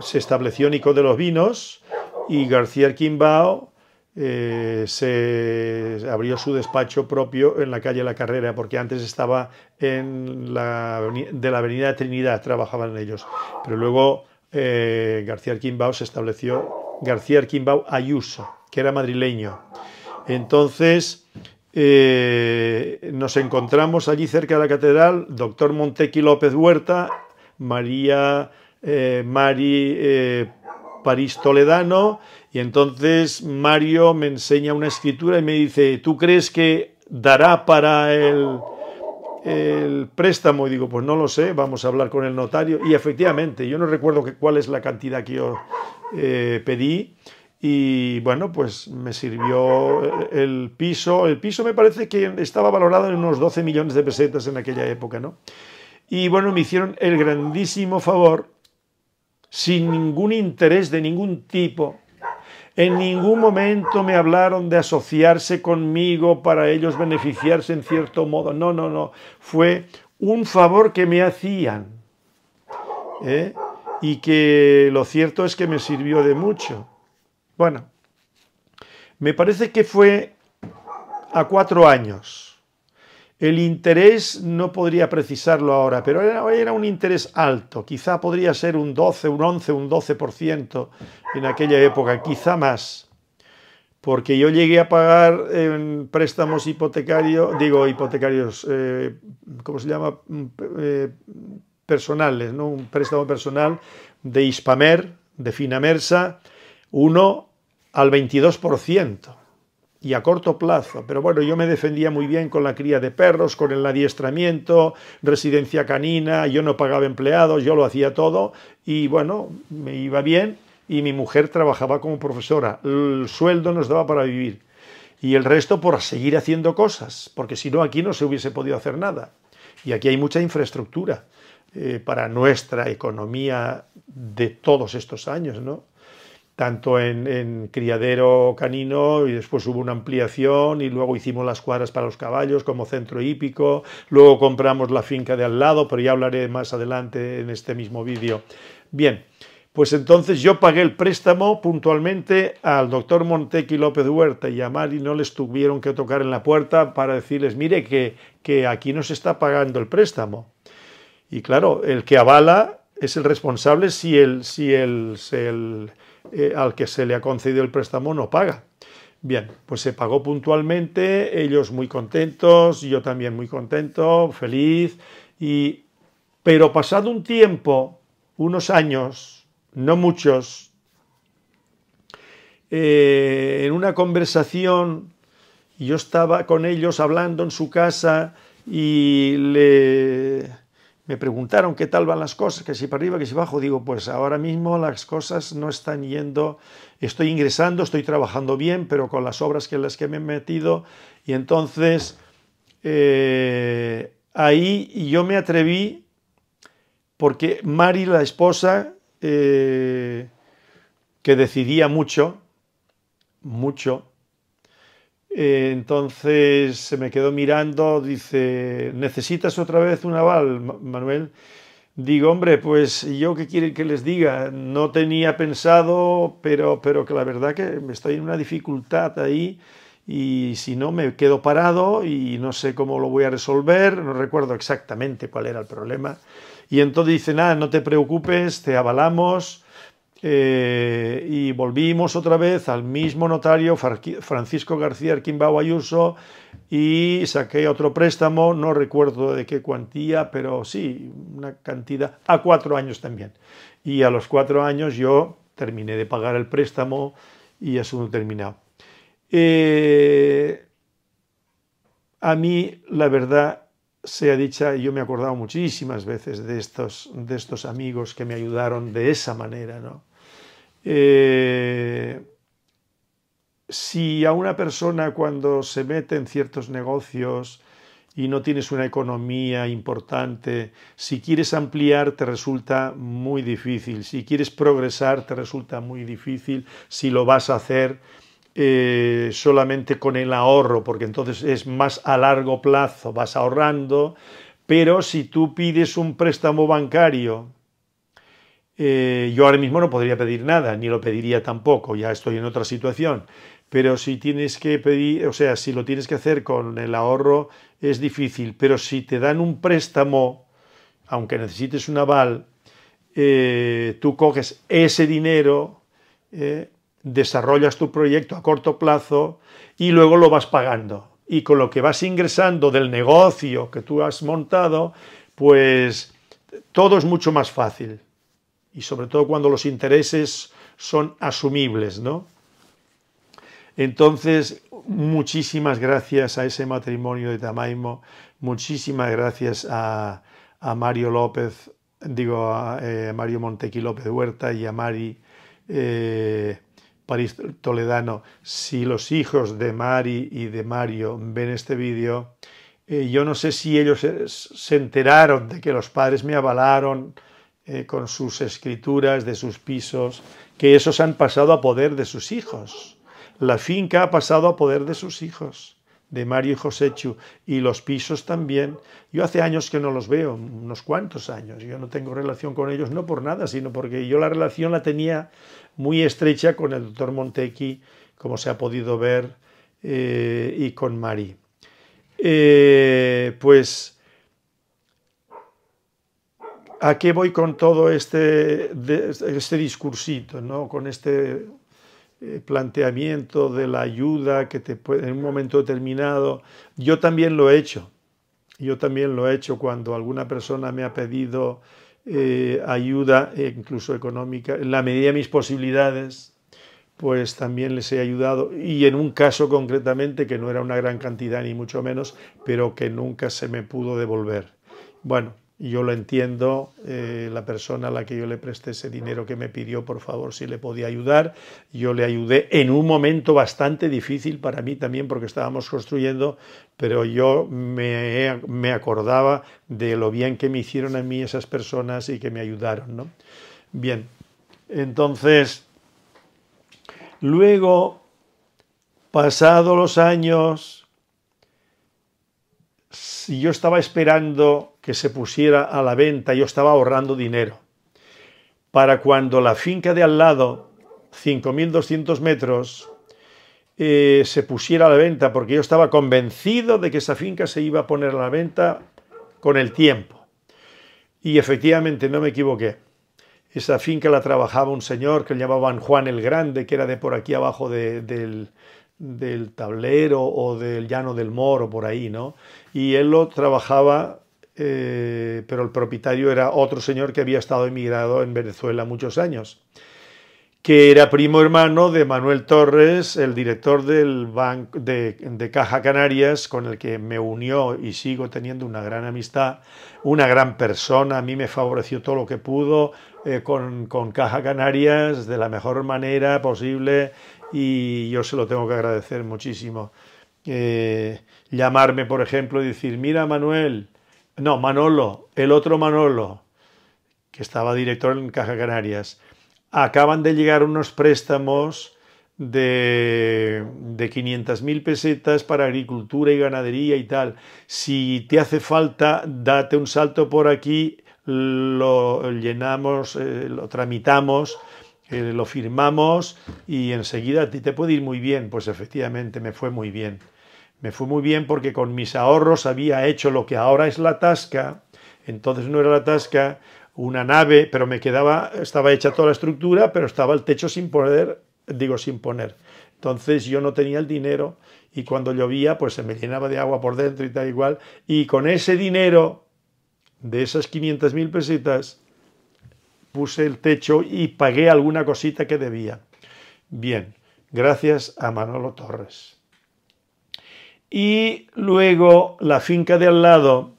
se estableció Nico de los Vinos y García Quimbao eh, se abrió su despacho propio en la calle La Carrera, porque antes estaba en la, de la Avenida Trinidad, trabajaban ellos. Pero luego eh, García Arquimbao se estableció, García Arquimbao Ayuso, que era madrileño. Entonces eh, nos encontramos allí cerca de la catedral, doctor Montequi López Huerta, María, Mari París Toledano y entonces Mario me enseña una escritura y me dice, ¿tú crees que dará para el, el préstamo? Y digo, pues no lo sé, vamos a hablar con el notario. Y efectivamente, yo no recuerdo cuál es la cantidad que yo eh, pedí, y bueno, pues me sirvió el piso. El piso me parece que estaba valorado en unos 12 millones de pesetas en aquella época, ¿no? Y bueno, me hicieron el grandísimo favor sin ningún interés de ningún tipo. En ningún momento me hablaron de asociarse conmigo para ellos beneficiarse en cierto modo. No, no, no. Fue un favor que me hacían. ¿eh? Y que lo cierto es que me sirvió de mucho. Bueno, me parece que fue a cuatro años el interés no podría precisarlo ahora, pero era, un interés alto. Quizá podría ser un 12, un 11, un 12% en aquella época, quizá más. Porque yo llegué a pagar en préstamos hipotecarios, digo hipotecarios, eh, ¿cómo se llama? Mm, eh, personales, ¿no? Un préstamo personal de Hispamer, de Finamersa, uno al 22% y a corto plazo. Pero bueno, yo me defendía muy bien con la cría de perros, con el adiestramiento, residencia canina, yo no pagaba empleados, yo lo hacía todo y bueno, me iba bien y mi mujer trabajaba como profesora. El sueldo nos daba para vivir y el resto por seguir haciendo cosas, porque si no aquí no se hubiese podido hacer nada. Y aquí hay mucha infraestructura eh, para nuestra economía de todos estos años, ¿no? tanto en, criadero canino y después hubo una ampliación y luego hicimos las cuadras para los caballos como centro hípico, luego compramos la finca de al lado, pero ya hablaré más adelante en este mismo vídeo. Bien, pues entonces yo pagué el préstamo puntualmente al doctor Montequi López Huerta y a Mari no les tuvieron que tocar en la puerta para decirles, mire que, aquí no se está pagando el préstamo. Y claro, el que avala es el responsable si si el, si el eh, al que se le ha concedido el préstamo no paga. Bien, pues se pagó puntualmente, ellos muy contentos, yo también muy contento, feliz, y... pero pasado un tiempo, unos años, no muchos, eh, en una conversación, yo estaba con ellos hablando en su casa y le me preguntaron qué tal van las cosas, que si para arriba, que si abajo, digo, pues ahora mismo las cosas no están yendo, estoy ingresando, estoy trabajando bien, pero con las obras que en las que me he metido, y entonces eh, ahí yo me atreví, porque Mari, la esposa, eh, que decidía mucho, mucho, eh, entonces se me quedó mirando, dice, ¿necesitas otra vez un aval, Manuel? Digo, hombre, pues yo qué quieren que les diga, no tenía pensado, pero, pero que la verdad que me estoy en una dificultad ahí y si no me quedo parado y no sé cómo lo voy a resolver, no recuerdo exactamente cuál era el problema. Y entonces dice, nada, no te preocupes, te avalamos, eh, y volvimos otra vez al mismo notario Francisco García Arquimbao Ayuso y saqué otro préstamo, no recuerdo de qué cuantía, pero sí, una cantidad, a cuatro años también. Y a los cuatro años yo terminé de pagar el préstamo y asunto terminado. Eh, a mí, la verdad, sea dicha, yo me he acordado muchísimas veces de estos, de estos amigos que me ayudaron de esa manera, ¿no? Eh, si a una persona cuando se mete en ciertos negocios y no tienes una economía importante, si quieres ampliar te resulta muy difícil, si quieres progresar te resulta muy difícil, si lo vas a hacer eh, solamente con el ahorro, porque entonces es más a largo plazo, vas ahorrando, pero si tú pides un préstamo bancario, eh, yo ahora mismo no podría pedir nada, ni lo pediría tampoco, ya estoy en otra situación, pero si tienes que pedir, o sea, si lo tienes que hacer con el ahorro es difícil, pero si te dan un préstamo, aunque necesites un aval, eh, tú coges ese dinero, desarrollas tu proyecto a corto plazo y luego lo vas pagando. Y con lo que vas ingresando del negocio que tú has montado, pues todo es mucho más fácil. Y sobre todo cuando los intereses son asumibles, ¿no? Entonces, muchísimas gracias a ese matrimonio de Tamaimo, muchísimas gracias a, a Mario López, digo, a eh, Mario Montequi López Huerta y a Mari eh, París Toledano, si los hijos de Mari y de Mario ven este vídeo, eh, yo no sé si ellos se, enteraron de que los padres me avalaron eh, con sus escrituras de sus pisos, que esos han pasado a poder de sus hijos. La finca ha pasado a poder de sus hijos de Mario y Josechu y los pisos también. Yo hace años que no los veo, unos cuantos años. Yo no tengo relación con ellos, no por nada, sino porque yo la relación la tenía muy estrecha con el doctor Montequi, como se ha podido ver, eh, y con Mari. Eh, pues, ¿a qué voy con todo este, este discursito, ¿no? con este eh, planteamiento de la ayuda que te puede, en un momento determinado. Yo también lo he hecho. Yo también lo he hecho cuando alguna persona me ha pedido eh, ayuda, eh, incluso económica, en la medida de mis posibilidades, pues también les he ayudado. Y en un caso concretamente, que no era una gran cantidad ni mucho menos, pero que nunca se me pudo devolver. Bueno, yo lo entiendo, eh, la persona a la que yo le presté ese dinero que me pidió, por favor, si le podía ayudar, yo le ayudé en un momento bastante difícil para mí también porque estábamos construyendo, pero yo me, me acordaba de lo bien que me hicieron a mí esas personas y que me ayudaron, ¿no? Bien, entonces, luego, pasados los años, yo estaba esperando que se pusiera a la venta, yo estaba ahorrando dinero. Para cuando la finca de al lado, 5.200 metros, eh, se pusiera a la venta, porque yo estaba convencido de que esa finca se iba a poner a la venta con el tiempo. Y efectivamente no me equivoqué. Esa finca la trabajaba un señor que le llamaban Juan el Grande, que era de por aquí abajo del, del tablero o del llano del moro por ahí, ¿no? Y él lo trabajaba, eh, pero el propietario era otro señor que había estado emigrado en Venezuela muchos años, que era primo hermano de Manuel Torres, el director del banco de, Caja Canarias, con el que me unió y sigo teniendo una gran amistad, una gran persona, a mí me favoreció todo lo que pudo, eh, con, Caja Canarias de la mejor manera posible, y yo se lo tengo que agradecer muchísimo. Eh, llamarme, por ejemplo, y decir, mira Manuel, no, Manolo, el otro Manolo, que estaba director en Caja Canarias, acaban de llegar unos préstamos de, de 500.000 pesetas para agricultura y ganadería y tal. Si te hace falta, date un salto por aquí, lo llenamos, eh, lo tramitamos lo firmamos y enseguida a ti te puede ir muy bien. Pues efectivamente me fue muy bien. Me fue muy bien porque con mis ahorros había hecho lo que ahora es la tasca. Entonces no era la tasca, una nave, pero me quedaba, estaba hecha toda la estructura, pero estaba el techo sin poder, digo sin poner. Entonces yo no tenía el dinero y cuando llovía pues se me llenaba de agua por dentro y tal igual. Y con ese dinero de esas 500.000 pesetas puse el techo y pagué alguna cosita que debía. Bien, gracias a Manolo Torres. Y luego la finca de al lado,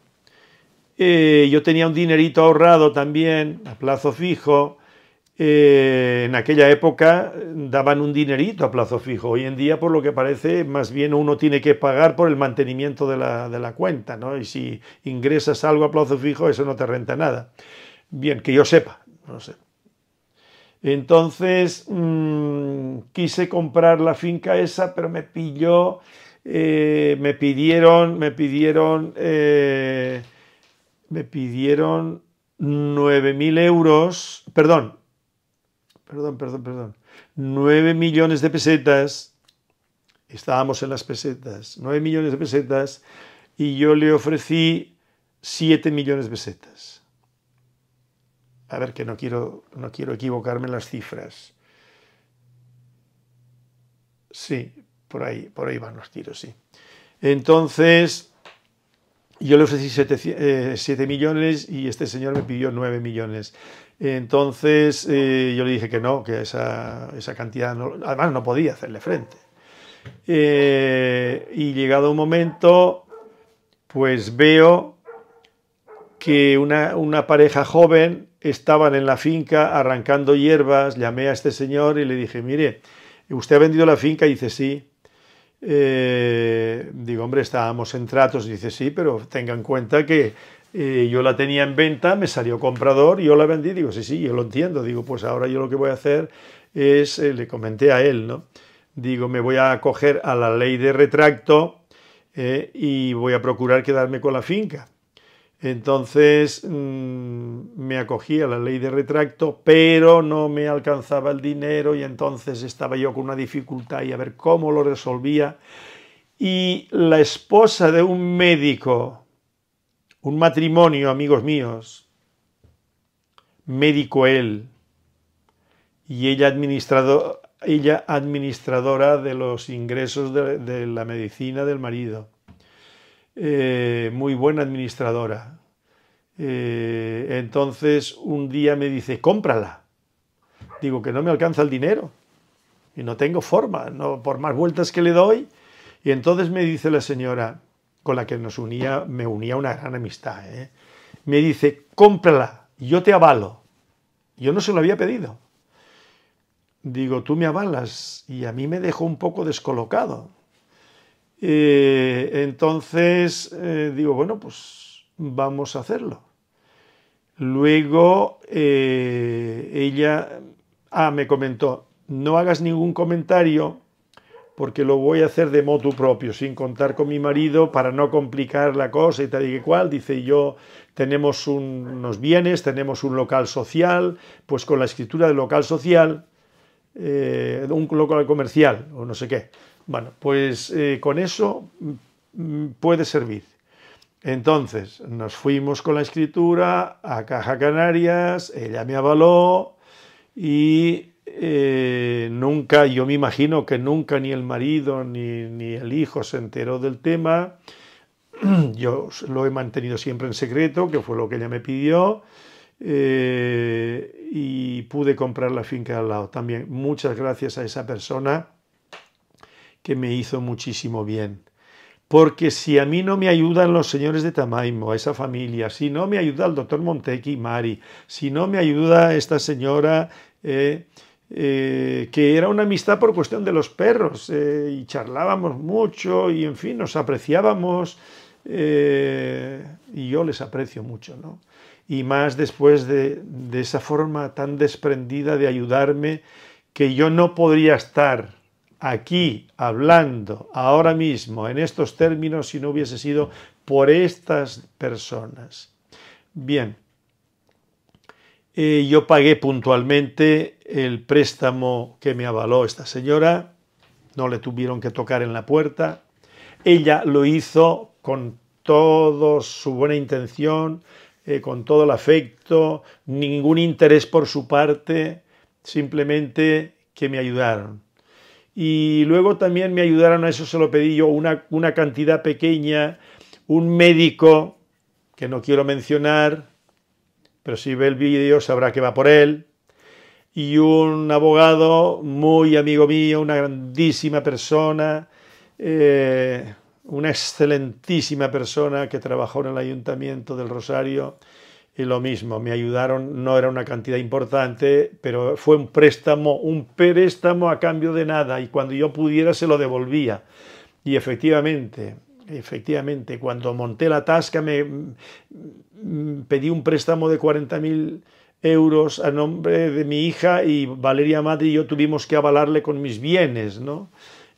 eh, yo tenía un dinerito ahorrado también a plazo fijo. Eh, en aquella época eh, daban un dinerito a plazo fijo. Hoy en día, por lo que parece, más bien uno tiene que pagar por el mantenimiento de la, de la cuenta, ¿no? Y si ingresas algo a plazo fijo, eso no te renta nada. Bien, que yo sepa, no sé. Entonces mm, quise comprar la finca esa, pero me pilló, eh, me pidieron, me pidieron, eh, me pidieron 9.000 euros, perdón, perdón, perdón, perdón, 9 millones de pesetas, estábamos en las pesetas, 9 millones de pesetas, y yo le ofrecí 7 millones de pesetas a ver que no quiero, no quiero equivocarme en las cifras. Sí, por ahí, por ahí van los tiros, sí. Entonces, yo le ofrecí 7, eh, millones y este señor me pidió 9 millones. Entonces, eh, yo le dije que no, que esa, esa cantidad, además no podía hacerle frente. Eh, y llegado un momento, pues veo que una, una pareja joven estaban en la finca arrancando hierbas, llamé a este señor y le dije, mire, ¿usted ha vendido la finca? Y dice, sí. Eh, digo, hombre, estábamos en tratos, dice, sí, pero tenga en cuenta que eh, yo la tenía en venta, me salió comprador, yo la vendí, digo, sí, sí, yo lo entiendo, digo, pues ahora yo lo que voy a hacer es, eh, le comenté a él, ¿no? Digo, me voy a acoger a la ley de retracto y voy a procurar quedarme con la finca. Entonces mm, me acogía la ley de retracto, pero no me alcanzaba el dinero y entonces estaba yo con una dificultad y a ver cómo lo resolvía. Y la esposa de un médico, un matrimonio, amigos míos, médico él y ella, ella administradora de los ingresos de la medicina del marido eh, muy buena administradora. Eh, entonces un día me dice, cómprala. Digo que no me alcanza el dinero y no tengo forma, no, por más vueltas que le doy. Y entonces me dice la señora, con la que nos unía, me unía una gran amistad, ¿eh? me dice, cómprala, yo te avalo. Yo no se lo había pedido. Digo, tú me avalas y a mí me dejó un poco descolocado. Eh, entonces, eh, digo, bueno, pues vamos a hacerlo. Luego eh, ella ah, me comentó, no hagas ningún comentario porque lo voy a hacer de modo propio, sin contar con mi marido, para no complicar la cosa y tal y que cual. Dice yo, tenemos unos bienes, tenemos un local social, pues con la escritura del local social, un local comercial o no sé qué, bueno, pues eh, con eso mm, puede servir. Entonces, nos fuimos con la escritura a Caja Canarias, ella me avaló y eh, nunca, yo me imagino que nunca ni el marido ni, el hijo se enteró del tema. Yo lo he mantenido siempre en secreto, que fue lo que ella me pidió. Eh, y pude comprar la finca al lado también. Muchas gracias a esa persona que me hizo muchísimo bien. Porque si a mí no me ayudan los señores de Tamaimo, a esa familia, si no me ayuda el doctor Montequi y Mari, si no me ayuda esta señora eh, eh, que era una amistad por cuestión de los perros eh, y charlábamos mucho y en fin, nos apreciábamos y yo les aprecio mucho, ¿no? Y más después de, de esa forma tan desprendida de ayudarme que yo no podría estar aquí hablando ahora mismo en estos términos si no hubiese sido por estas personas. Bien, eh, yo pagué puntualmente el préstamo que me avaló esta señora, no le tuvieron que tocar en la puerta, ella lo hizo con toda su buena intención, eh, con todo el afecto, ningún interés por su parte, simplemente que me ayudaron. Y luego también me ayudaron a eso, se lo pedí yo, una, cantidad pequeña, un médico que no quiero mencionar, pero si ve el vídeo sabrá que va por él, y un abogado muy amigo mío, una grandísima persona, eh, una excelentísima persona que trabajó en el Ayuntamiento del Rosario, y lo mismo, me ayudaron, no era una cantidad importante, pero fue un préstamo, un préstamo a cambio de nada y cuando yo pudiera se lo devolvía. Y efectivamente, efectivamente, cuando monté la tasca me mm, pedí un préstamo de 40.000 euros a nombre de mi hija y Valeria Madre y yo tuvimos que avalarle con mis bienes, ¿no?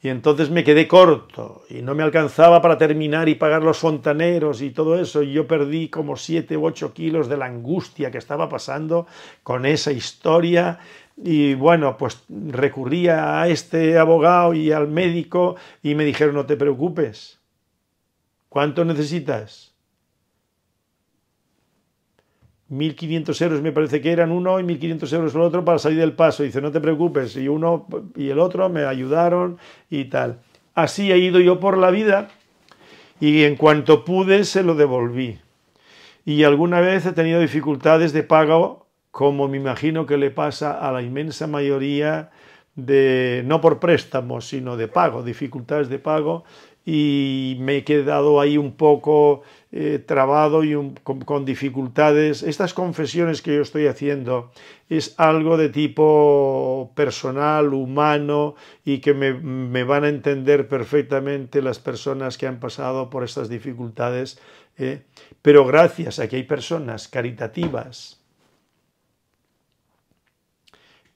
y entonces me quedé corto y no me alcanzaba para terminar y pagar los fontaneros y todo eso. Y yo perdí como siete u ocho kilos de la angustia que estaba pasando con esa historia. Y bueno, pues recurría a este abogado y al médico y me dijeron, no te preocupes. ¿Cuánto necesitas? 1.500 euros me parece que eran uno y 1.500 euros el otro para salir del paso. dice, no te preocupes, y uno y el otro me ayudaron y tal. Así he ido yo por la vida y en cuanto pude se lo devolví. Y alguna vez he tenido dificultades de pago, como me imagino que le pasa a la inmensa mayoría de, no por préstamos, sino de pago, dificultades de pago, y me he quedado ahí un poco eh, trabado y con, dificultades. Estas confesiones que yo estoy haciendo es algo de tipo personal, humano y que me, van a entender perfectamente las personas que han pasado por estas dificultades. Eh. Pero gracias a que hay personas caritativas,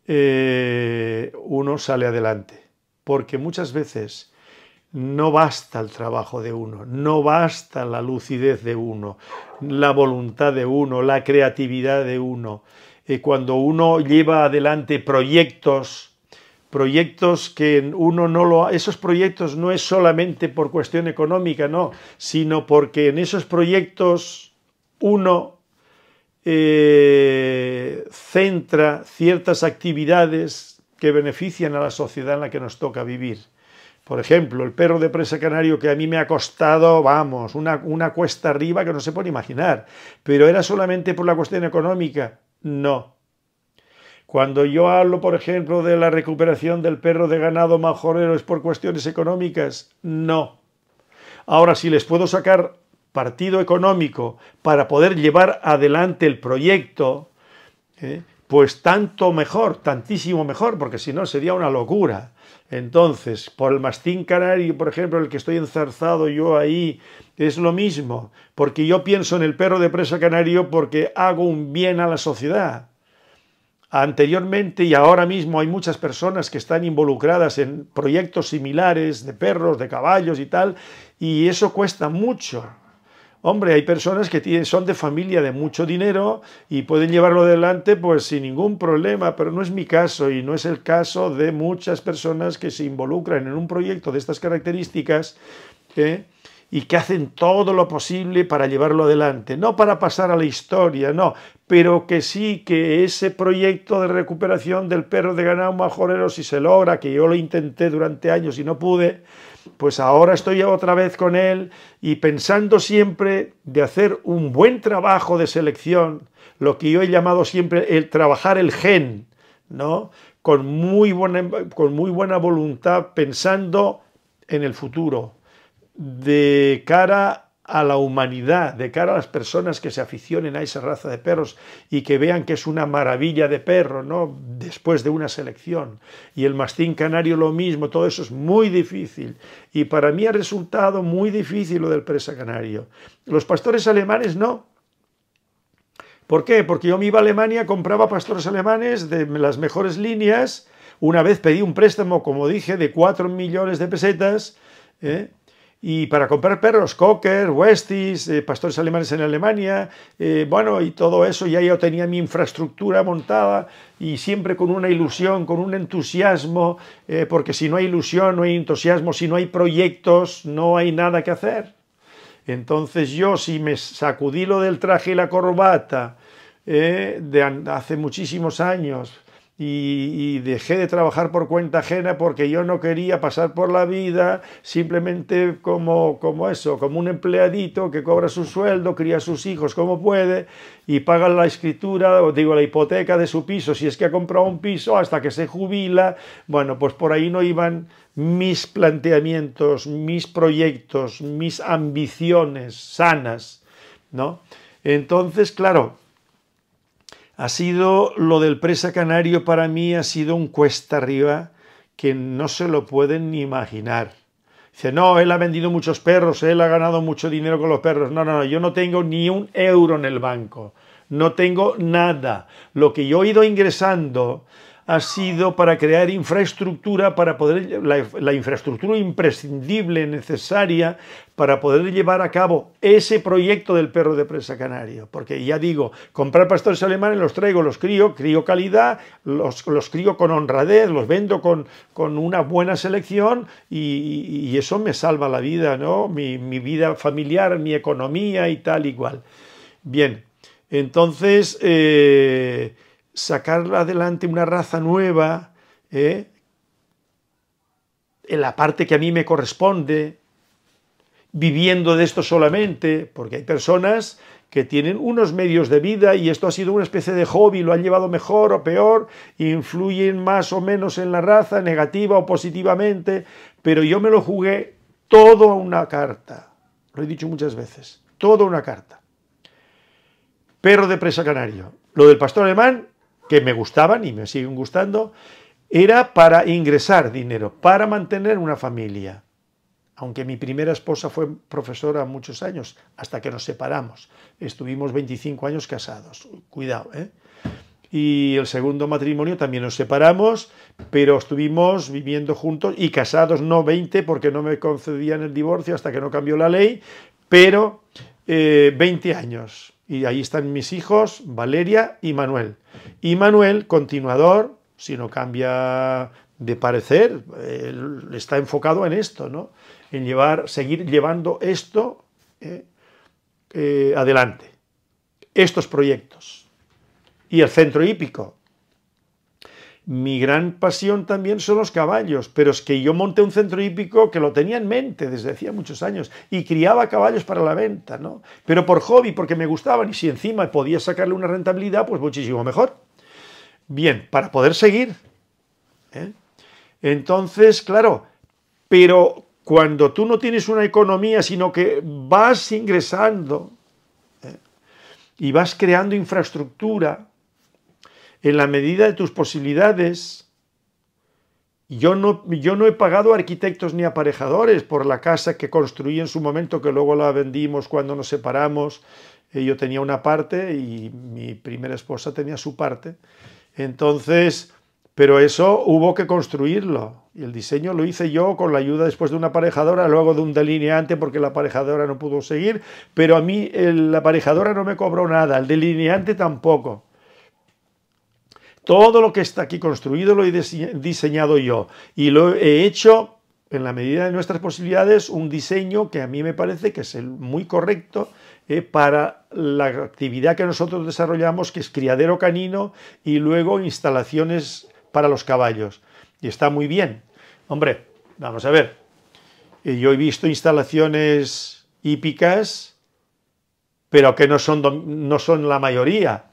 eh, uno sale adelante. Porque muchas veces no basta el trabajo de uno, no basta la lucidez de uno, la voluntad de uno, la creatividad de uno. Eh, cuando uno lleva adelante proyectos, proyectos que uno no lo... Esos proyectos no es solamente por cuestión económica, no, sino porque en esos proyectos uno eh, centra ciertas actividades que benefician a la sociedad en la que nos toca vivir. Por ejemplo, el perro de presa canario que a mí me ha costado, vamos, una, una cuesta arriba que no se puede imaginar. Pero era solamente por la cuestión económica. No, cuando yo hablo, por ejemplo, de la recuperación del perro de ganado majorero es por cuestiones económicas, no. Ahora, si les puedo sacar partido económico para poder llevar adelante el proyecto, ¿eh? pues tanto mejor, tantísimo mejor, porque si no sería una locura. Entonces, por el mastín canario, por ejemplo, el que estoy enzarzado yo ahí, es lo mismo, porque yo pienso en el perro de presa canario porque hago un bien a la sociedad. Anteriormente y ahora mismo hay muchas personas que están involucradas en proyectos similares de perros, de caballos y tal, y eso cuesta mucho Hombre, hay personas que tienen, son de familia de mucho dinero y pueden llevarlo adelante pues sin ningún problema, pero no es mi caso y no es el caso de muchas personas que se involucran en un proyecto de estas características ¿eh? y que hacen todo lo posible para llevarlo adelante, no para pasar a la historia, no, pero que sí que ese proyecto de recuperación del perro de ganado majorero, si se logra, que yo lo intenté durante años y no pude, pues ahora estoy otra vez con él y pensando siempre de hacer un buen trabajo de selección, lo que yo he llamado siempre el trabajar el gen, ¿no? Con muy buena, con muy buena voluntad, pensando en el futuro, de cara a la humanidad, de cara a las personas que se aficionen a esa raza de perros y que vean que es una maravilla de perro, ¿no? Después de una selección. Y el mastín canario lo mismo, todo eso es muy difícil. Y para mí ha resultado muy difícil lo del presa canario. Los pastores alemanes no, ¿Por qué? Porque yo me iba a Alemania, compraba pastores alemanes de las mejores líneas. Una vez pedí un préstamo, como dije, de 4 millones de pesetas. ¿eh? Y para comprar perros, cocker, westies, eh, pastores alemanes en Alemania, eh, bueno, y todo eso, ya yo tenía mi infraestructura montada y siempre con una ilusión, con un entusiasmo, eh, porque si no hay ilusión, no hay entusiasmo, si no hay proyectos, no hay nada que hacer. Entonces yo, si me sacudí lo del traje y la corbata de hace muchísimos años, y, dejé de trabajar por cuenta ajena porque yo no quería pasar por la vida simplemente como, como eso, como un empleadito que cobra su sueldo, cría a sus hijos como puede y paga la escritura, o digo, la hipoteca de su piso, si es que ha comprado un piso hasta que se jubila. Bueno, pues por ahí no iban mis planteamientos, mis proyectos, mis ambiciones sanas, ¿no? Entonces, claro, ha sido lo del presa canario para mí, ha sido un cuesta arriba que no se lo pueden ni imaginar. Dice, no, él ha vendido muchos perros, él ha ganado mucho dinero con los perros. No, no, no, yo no tengo ni un euro en el banco, no tengo nada. Lo que yo he ido ingresando ha sido para crear infraestructura, para poder, la, infraestructura imprescindible, necesaria, para poder llevar a cabo ese proyecto del perro de presa canario. Porque ya digo, comprar pastores alemanes los traigo, los crío, crío calidad, los, los crío con honradez, los vendo con, con una buena selección y, eso me salva la vida, ¿no? Mi, vida familiar, mi economía y tal igual, Bien, entonces... Eh, sacar adelante una raza nueva ¿eh? en la parte que a mí me corresponde, viviendo de esto solamente, porque hay personas que tienen unos medios de vida y esto ha sido una especie de hobby, lo han llevado mejor o peor, influyen más o menos en la raza, negativa o positivamente, pero yo me lo jugué todo a una carta, lo he dicho muchas veces, todo a una carta. Perro de presa canario, lo del pastor alemán que me gustaban y me siguen gustando, era para ingresar dinero, para mantener una familia. Aunque mi primera esposa fue profesora muchos años, hasta que nos separamos. Estuvimos 25 años casados, cuidado, ¿eh? Y el segundo matrimonio también nos separamos, pero estuvimos viviendo juntos y casados, no 20, porque no me concedían el divorcio hasta que no cambió la ley, pero 20 eh, años y ahí están mis hijos, Valeria y Manuel. Y Manuel, continuador, si no cambia de parecer, eh, está enfocado en esto, ¿no? En llevar, seguir llevando esto eh, eh, adelante, estos proyectos. Y el centro hípico, mi gran pasión también son los caballos, pero es que yo monté un centro hípico que lo tenía en mente desde hacía muchos años y criaba caballos para la venta, ¿no? Pero por hobby, porque me gustaban y si encima podía sacarle una rentabilidad, pues muchísimo mejor. Bien, para poder seguir. ¿eh? Entonces, claro, pero cuando tú no tienes una economía, sino que vas ingresando ¿eh? y vas creando infraestructura, en la medida de tus posibilidades. Yo no, yo no he pagado arquitectos ni aparejadores por la casa que construí en su momento, que luego la vendimos cuando nos separamos. Eh, yo tenía una parte y mi primera esposa tenía su parte. Entonces, pero eso hubo que construirlo. Y el diseño lo hice yo con la ayuda después de una aparejadora, luego de un delineante porque la aparejadora no pudo seguir, pero a mí la aparejadora no me cobró nada, el delineante tampoco. Todo lo que está aquí construido lo he diseñado yo y lo he hecho en la medida de nuestras posibilidades un diseño que a mí me parece que es el muy correcto eh, para la actividad que nosotros desarrollamos, que es criadero canino y luego instalaciones para los caballos. Y está muy bien. Hombre, vamos a ver. Eh, yo he visto instalaciones hípicas, pero que no son, no son la mayoría.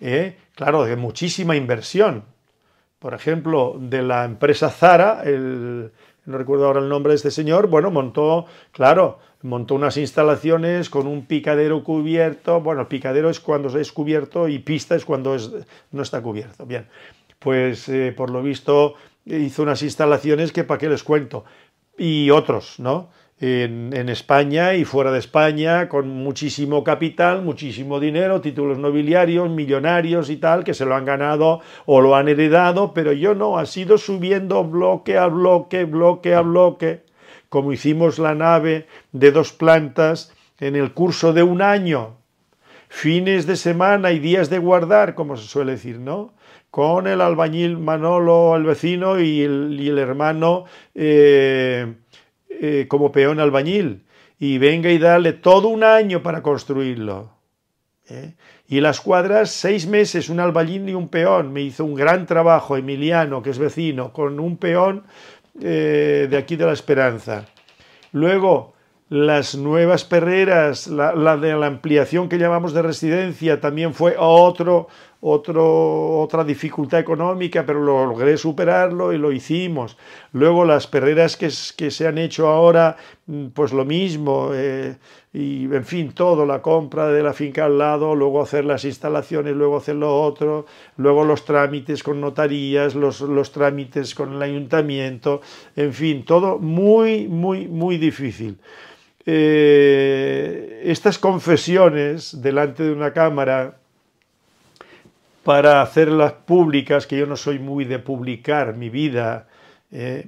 ¿eh? claro, de muchísima inversión. Por ejemplo, de la empresa Zara, el, no recuerdo ahora el nombre de este señor, bueno, montó, claro, montó unas instalaciones con un picadero cubierto, bueno, el picadero es cuando es cubierto y pista es cuando no está cubierto, bien, pues eh, por lo visto hizo unas instalaciones que para qué les cuento, y otros, ¿no? en, España y fuera de España, con muchísimo capital, muchísimo dinero, títulos nobiliarios, millonarios y tal, que se lo han ganado o lo han heredado, pero yo no, ha sido subiendo bloque a bloque, bloque a bloque, como hicimos la nave de dos plantas en el curso de un año, fines de semana y días de guardar, como se suele decir, ¿no? Con el albañil Manolo, el vecino, y el, hermano... Eh, eh, como peón albañil y venga y dale todo un año para construirlo. ¿Eh? Y las cuadras, seis meses, un albañil y un peón. Me hizo un gran trabajo Emiliano, que es vecino, con un peón eh, de aquí de La Esperanza. Luego, las nuevas perreras, la, la de la ampliación que llamamos de residencia, también fue otro otra dificultad económica, pero lo, logré superarlo y lo hicimos. Luego las perreras que, se han hecho ahora, mm, pues lo mismo, eh, y en fin, todo, la compra de la finca al lado, luego hacer las instalaciones, luego hacer lo otro, luego los trámites con notarías, los, trámites con el ayuntamiento, en fin, todo muy, muy, muy difícil. Eh, estas confesiones delante de una cámara para hacerlas públicas, que yo no soy muy de publicar mi vida, eh,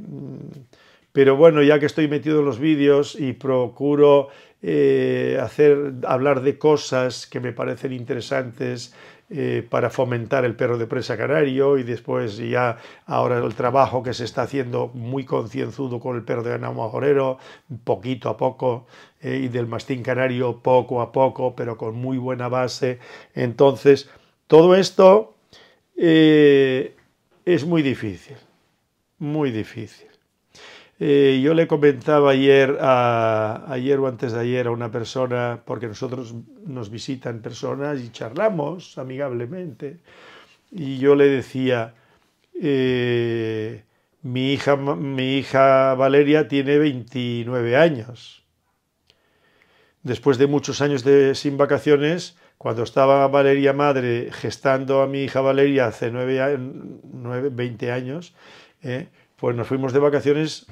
pero bueno, ya que estoy metido en los vídeos y procuro eh, hacer, hablar de cosas que me parecen interesantes eh, para fomentar el perro de presa canario y después ya ahora el trabajo que se está haciendo muy concienzudo con el perro de ganado majorero, poquito a poco, y del mastín canario poco a poco, pero con muy buena base. Entonces, todo esto eh, es muy difícil, muy difícil. Eh, yo le comentaba ayer, ayer o antes de ayer a una persona, porque nosotros nos visitan personas y charlamos amigablemente, y yo le decía, eh, mi, hija, Valeria tiene 29 años. Después de muchos años de, sin vacaciones, cuando estaba Valeria madre gestando a mi hija Valeria hace 9, 20 años, eh, pues nos fuimos de vacaciones,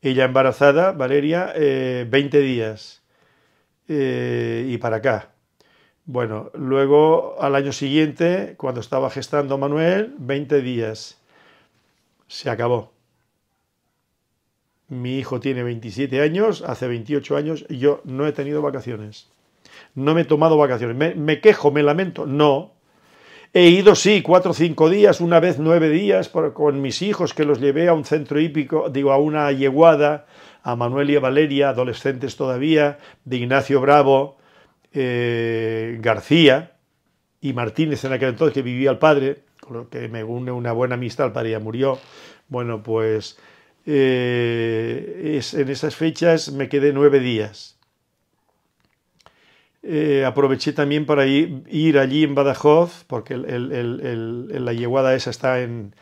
ella embarazada, Valeria, 20 eh, días eh, y para acá. Bueno, luego al año siguiente, cuando estaba gestando Manuel, 20 días. Se acabó. Mi hijo tiene 27 años, hace 28 años, y yo no he tenido vacaciones no me he tomado vacaciones. Me, quejo, me lamento. No. He ido, sí, cuatro o cinco días, una vez nueve días con mis hijos que los llevé a un centro hípico, digo, a una yeguada, a Manuel y a Valeria, adolescentes todavía, de Ignacio Bravo, eh, García y Martínez en aquel entonces que vivía el padre, con lo que me une una buena amistad, el padre ya murió. Bueno, pues eh, en esas fechas me quedé nueve días. Eh, aproveché también para ir, allí en Badajoz, porque la yeguada esa está en,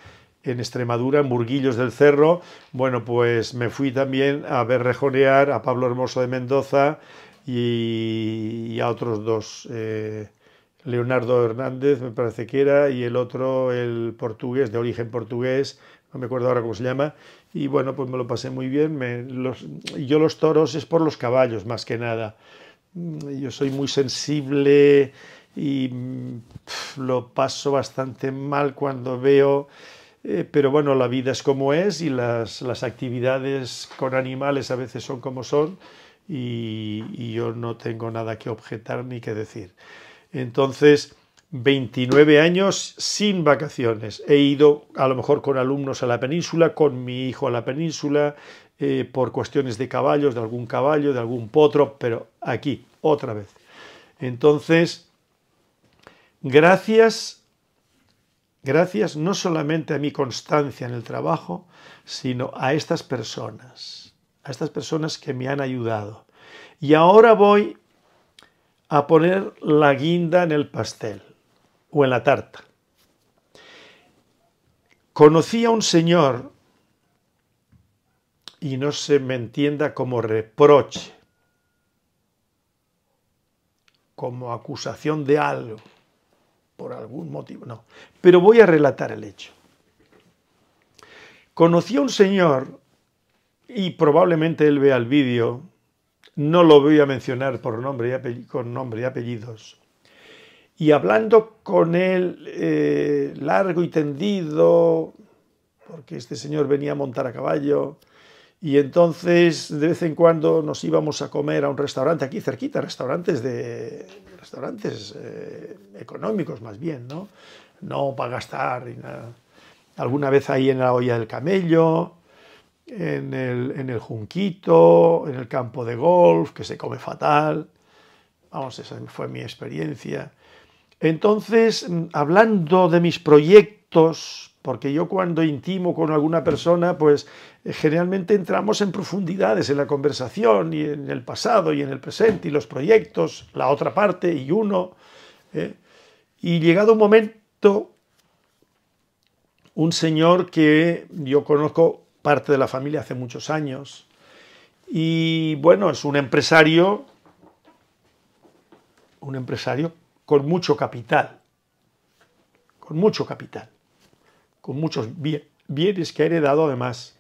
Extremadura, en Burguillos del Cerro. Bueno, pues me fui también a ver rejonear a Pablo Hermoso de Mendoza y, a otros dos. Eh, Leonardo Hernández, me parece que era, y el otro, el portugués, de origen portugués, no me acuerdo ahora cómo se llama, y bueno, pues me lo pasé muy bien. yo los toros es por los caballos, más que nada. Mm, yo soy muy sensible y mm, lo paso bastante mal cuando veo, eh, pero bueno, la vida es como es y las, actividades con animales a veces son como son y, y, yo no tengo nada que objetar ni que decir. Entonces, 29 años sin vacaciones. He ido a lo mejor con alumnos a la península, con mi hijo a la península, eh, por cuestiones de caballos, de algún caballo, de algún potro, pero aquí, otra vez. Entonces, gracias, gracias no solamente a mi constancia en el trabajo, sino a estas personas, a estas personas que me han ayudado. Y ahora voy a poner la guinda en el pastel o en la tarta. Conocí a un señor y no se me entienda como reproche, como acusación de algo, por algún motivo, no. Pero voy a relatar el hecho. Conocí a un señor, y probablemente él vea el vídeo, no lo voy a mencionar por nombre y con nombre y apellidos, y hablando con él eh, largo y tendido, porque este señor venía a montar a caballo, y entonces de vez en cuando nos íbamos a comer a un restaurante aquí cerquita, restaurantes de restaurantes eh, económicos más bien, ¿no? No para gastar y Alguna vez ahí en la olla del camello, en el, en el junquito, en el campo de golf, que se come fatal. Vamos, esa fue mi experiencia. Entonces, hablando de mis proyectos, porque yo cuando intimo con alguna persona, pues eh, generalmente entramos en profundidades en la conversación y en el pasado y en el presente y los proyectos, la otra parte y uno. Eh. Y llegado un momento, un señor que yo conozco parte de la familia hace muchos años y bueno, es un empresario, un empresario con mucho capital, con mucho capital, con muchos bienes que ha heredado además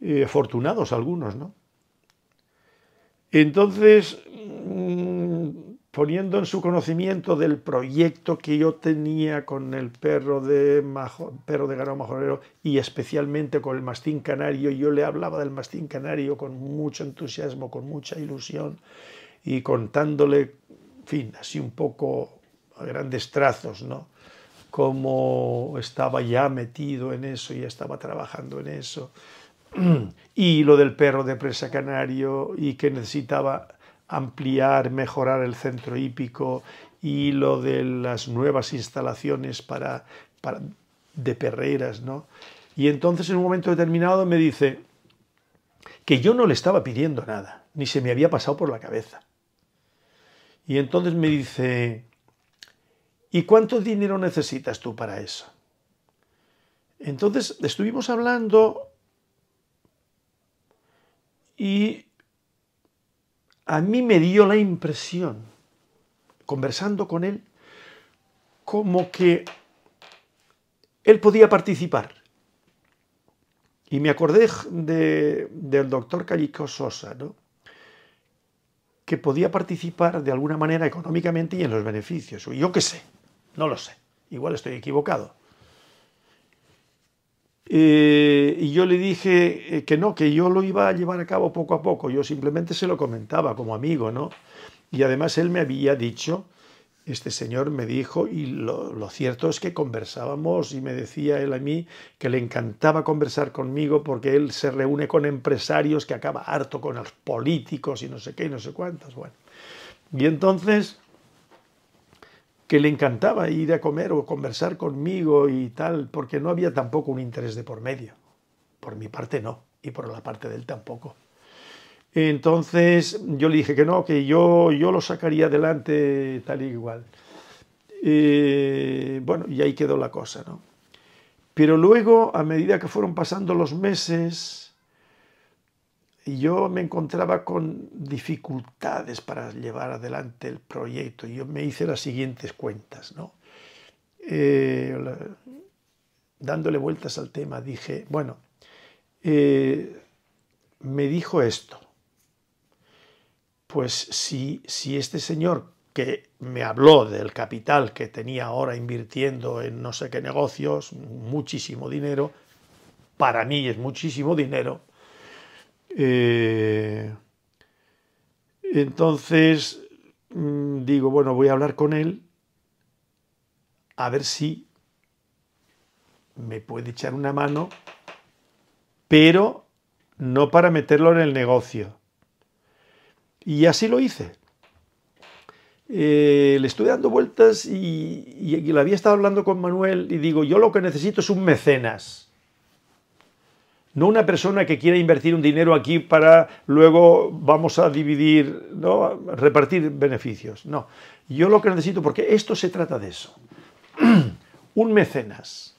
eh, afortunados algunos, ¿no? Entonces, mm, poniendo en su conocimiento del proyecto que yo tenía con el perro de, perro de ganado majorero y especialmente con el mastín canario, yo le hablaba del mastín canario con mucho entusiasmo, con mucha ilusión y contándole, en fin, así un poco a grandes trazos, ¿no? Cómo estaba ya metido en eso, ...y estaba trabajando en eso y lo del perro de presa canario y que necesitaba ampliar, mejorar el centro hípico y lo de las nuevas instalaciones para, para de perreras, ¿no? Y entonces en un momento determinado me dice que yo no le estaba pidiendo nada, ni se me había pasado por la cabeza. Y entonces me dice, ¿y cuánto dinero necesitas tú para eso? Entonces estuvimos hablando y a mí me dio la impresión, conversando con él, como que él podía participar. Y me acordé del doctor Callico Sosa, que podía participar de alguna manera económicamente y en los beneficios. Yo qué sé, no lo sé, igual estoy equivocado. Eh, y yo le dije eh, que no, que yo lo iba a llevar a cabo poco a poco, yo simplemente se lo comentaba como amigo, ¿no? Y además él me había dicho, este señor me dijo, y lo, cierto es que conversábamos y me decía él a mí que le encantaba conversar conmigo porque él se reúne con empresarios que acaba harto con los políticos y no sé qué y no sé cuántos, bueno. Y entonces que le encantaba ir a comer o conversar conmigo y tal, porque no había tampoco un interés de por medio. Por mi parte no, y por la parte de él tampoco. Entonces yo le dije que no, que yo, yo lo sacaría adelante tal y igual. Eh, bueno, y ahí quedó la cosa, ¿no? Pero luego, a medida que fueron pasando los meses, y yo me encontraba con dificultades para llevar adelante el proyecto. Y Yo me hice las siguientes cuentas, ¿no? Eh, dándole vueltas al tema, dije, bueno, eh, me dijo esto. Pues si, si este señor que me habló del capital que tenía ahora invirtiendo en no sé qué negocios, muchísimo dinero, para mí es muchísimo dinero, eh, entonces mm, digo, bueno, voy a hablar con él a ver si me puede echar una mano, pero no para meterlo en el negocio. Y así lo hice. Eh, le estuve dando vueltas y, y, había estado hablando con Manuel y digo, yo lo que necesito es un mecenas no una persona que quiera invertir un dinero aquí para luego vamos a dividir, ¿no? repartir beneficios. No, yo lo que necesito, porque esto se trata de eso, un mecenas.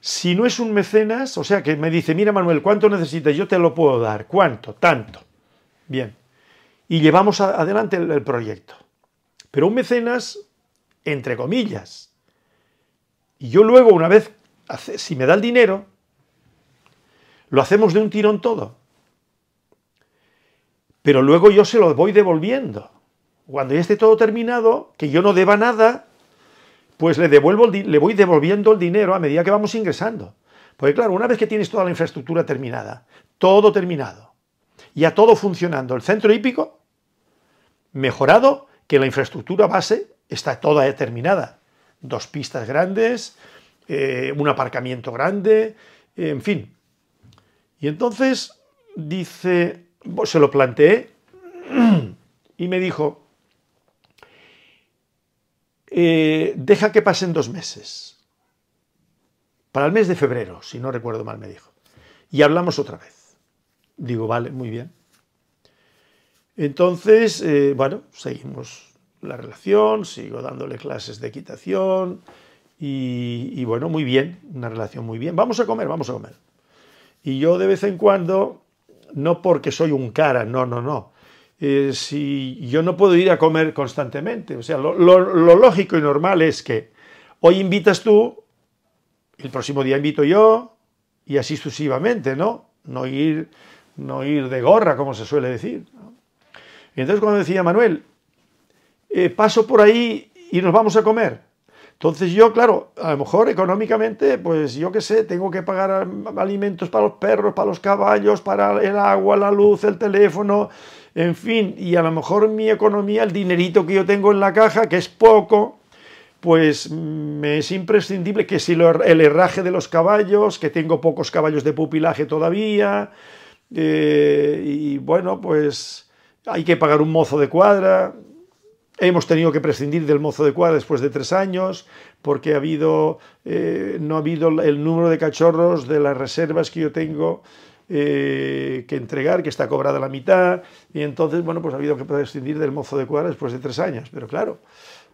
Si no es un mecenas, o sea, que me dice, mira Manuel, ¿cuánto necesitas? Yo te lo puedo dar. ¿Cuánto? Tanto. Bien. Y llevamos adelante el, el proyecto. Pero un mecenas, entre comillas. Y yo luego, una vez si me da el dinero, lo hacemos de un tirón todo. Pero luego yo se lo voy devolviendo. Cuando ya esté todo terminado, que yo no deba nada, pues le, devuelvo le voy devolviendo el dinero a medida que vamos ingresando. Porque claro, una vez que tienes toda la infraestructura terminada, todo terminado, y a todo funcionando, el centro hípico, mejorado, que la infraestructura base está toda terminada. Dos pistas grandes, eh, un aparcamiento grande, en fin. Y entonces dice, se lo planteé y me dijo, eh, deja que pasen dos meses, para el mes de febrero, si no recuerdo mal, me dijo. Y hablamos otra vez. Digo, vale, muy bien. Entonces, eh, bueno, seguimos la relación, sigo dándole clases de equitación, y, bueno, muy bien, una relación muy bien. Vamos a comer, vamos a comer. Y yo de vez en cuando, no porque soy un cara, no, no, no. Eh, si yo no puedo ir a comer constantemente, o sea, lo, lógico y normal es que hoy invitas tú, el próximo día invito yo, y así sucesivamente, ¿no? No ir, no ir de gorra, como se suele decir. entonces cuando decía Manuel, eh, paso por ahí y nos vamos a comer. Entonces yo, claro, a lo mejor económicamente, pues yo qué sé, tengo que pagar alimentos para los perros, para los caballos, para el agua, la luz, el teléfono, en fin, y a lo mejor mi economía, el dinerito que yo tengo en la caja, que es poco, pues mm, me es imprescindible que si er, el herraje de los caballos, que tengo pocos caballos de pupilaje todavía, eh, y bueno, pues hay que pagar un mozo de cuadra, Hemos tenido que prescindir del mozo de cuadra después de tres años porque ha habido, eh, no ha habido el número de cachorros de las reservas que yo tengo eh, que entregar, que está cobrada la mitad. Y entonces, bueno, pues ha habido que prescindir del mozo de cuadra después de tres años. Pero claro,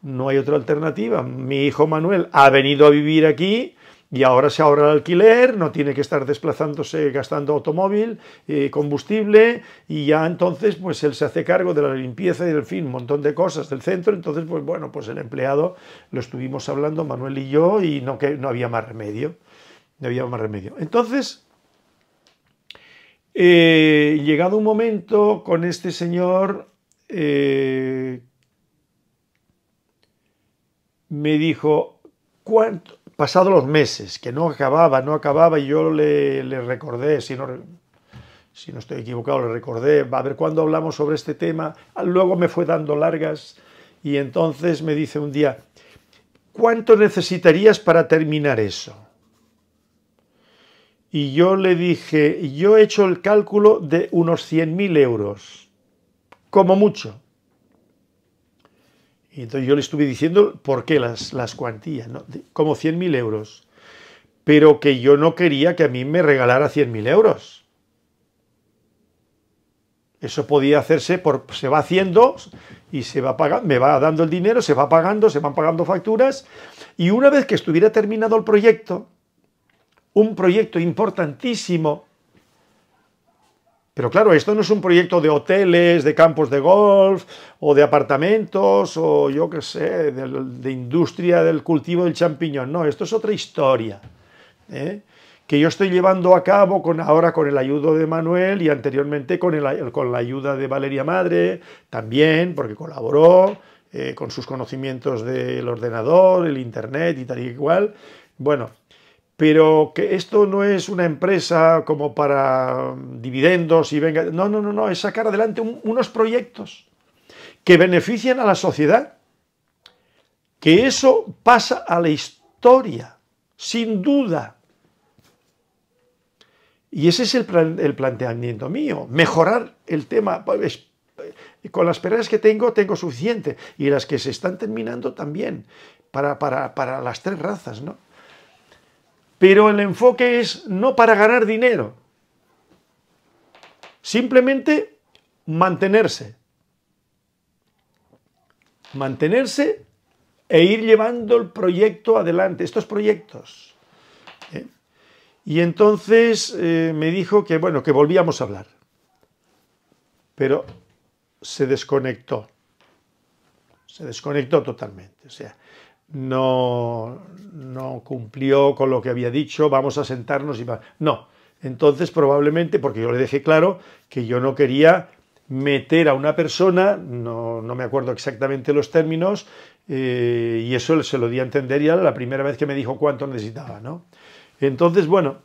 no hay otra alternativa. Mi hijo Manuel ha venido a vivir aquí y ahora se ahorra el alquiler, no tiene que estar desplazándose gastando automóvil, eh, combustible y ya entonces pues él se hace cargo de la limpieza y del fin, un montón de cosas del centro, entonces pues bueno, pues el empleado lo estuvimos hablando Manuel y yo y no, que, no había más remedio, no había más remedio. Entonces, eh, llegado un momento con este señor, eh, me dijo, ¿cuánto? pasado los meses, que no acababa, no acababa, y yo le, recordé, si no, si no estoy equivocado, le recordé, va a ver cuándo hablamos sobre este tema, ah, luego me fue dando largas, y entonces me dice un día, ¿cuánto necesitarías para terminar eso? Y yo le dije, yo he hecho el cálculo de unos 100.000 euros, como mucho. Y entonces yo le estuve diciendo por qué las, las cuantías, como 100.000 euros, pero que yo no quería que a mí me regalara 100.000 euros. Eso podía hacerse por, se va haciendo y se va pagando, me va dando el dinero, se va pagando, se van pagando facturas y una vez que estuviera terminado el proyecto, un proyecto importantísimo pero claro, esto no es un proyecto de hoteles, de campos de golf, o de apartamentos, o yo qué sé, de, industria del cultivo del champiñón. No, esto es otra historia ¿eh? que yo estoy llevando a cabo ahora con el ayudo de Manuel y anteriormente con, con la ayuda de Valeria Madre, también, porque colaboró eh, con sus conocimientos del ordenador, el internet y tal y igual. Bueno, pero que esto no es una empresa como para mm, dividendos y venga. No, no, no, no, es sacar adelante unos proyectos que benefician a la sociedad. Que eso pasa a la historia, sin duda. Y ese es el, planteamiento mío, mejorar el tema. Pues, eh, con las esperanzas que tengo, tengo suficiente. Y las que se están terminando también, para, para las tres razas, ¿no? Pero el enfoque es no para ganar dinero, simplemente mantenerse. Mantenerse e ir llevando el proyecto adelante, estos proyectos. ¿Eh? Y entonces eh, me dijo que, bueno, que volvíamos a hablar. Pero se desconectó. Se desconectó totalmente. O sea, no, no cumplió con lo que había dicho, vamos a sentarnos y No, entonces probablemente, porque yo le dejé claro que yo no quería meter a una persona, no, me acuerdo exactamente los términos, eh, y eso se lo di a entender ya la primera vez que me dijo cuánto necesitaba, ¿no? Entonces, bueno,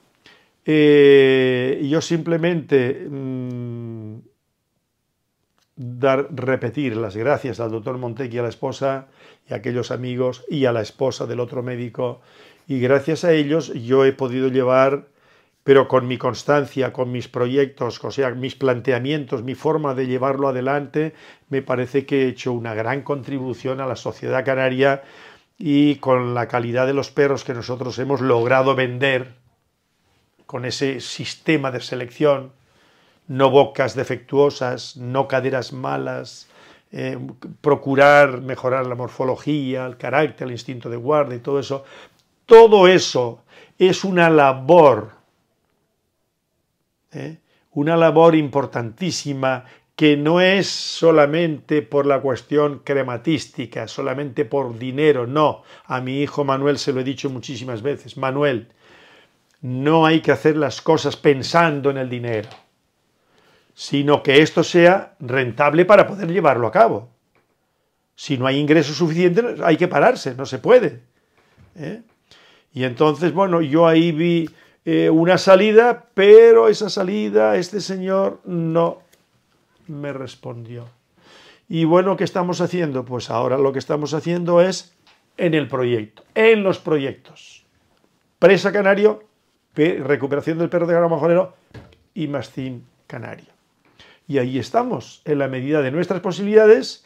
eh, yo simplemente mm, dar, repetir las gracias al doctor Montegui y a la esposa y a aquellos amigos y a la esposa del otro médico. Y gracias a ellos yo he podido llevar, pero con mi constancia, con mis proyectos, o sea, mis planteamientos, mi forma de llevarlo adelante, me parece que he hecho una gran contribución a la sociedad canaria y con la calidad de los perros que nosotros hemos logrado vender, con ese sistema de selección no bocas defectuosas, no caderas malas, eh, procurar mejorar la morfología, el carácter, el instinto de guardia y todo eso. Todo eso es una labor, ¿eh? una labor importantísima que no es solamente por la cuestión crematística, solamente por dinero, no. A mi hijo Manuel se lo he dicho muchísimas veces, Manuel, no hay que hacer las cosas pensando en el dinero sino que esto sea rentable para poder llevarlo a cabo. Si no hay ingresos suficientes, hay que pararse, no se puede. ¿eh? Y entonces, bueno, yo ahí vi eh, una salida, pero esa salida este señor no me respondió. Y bueno, ¿qué estamos haciendo? Pues ahora lo que estamos haciendo es en el proyecto, en los proyectos. Presa Canario, recuperación del perro de Gran y Mastín Canario. Y ahí estamos, en la medida de nuestras posibilidades,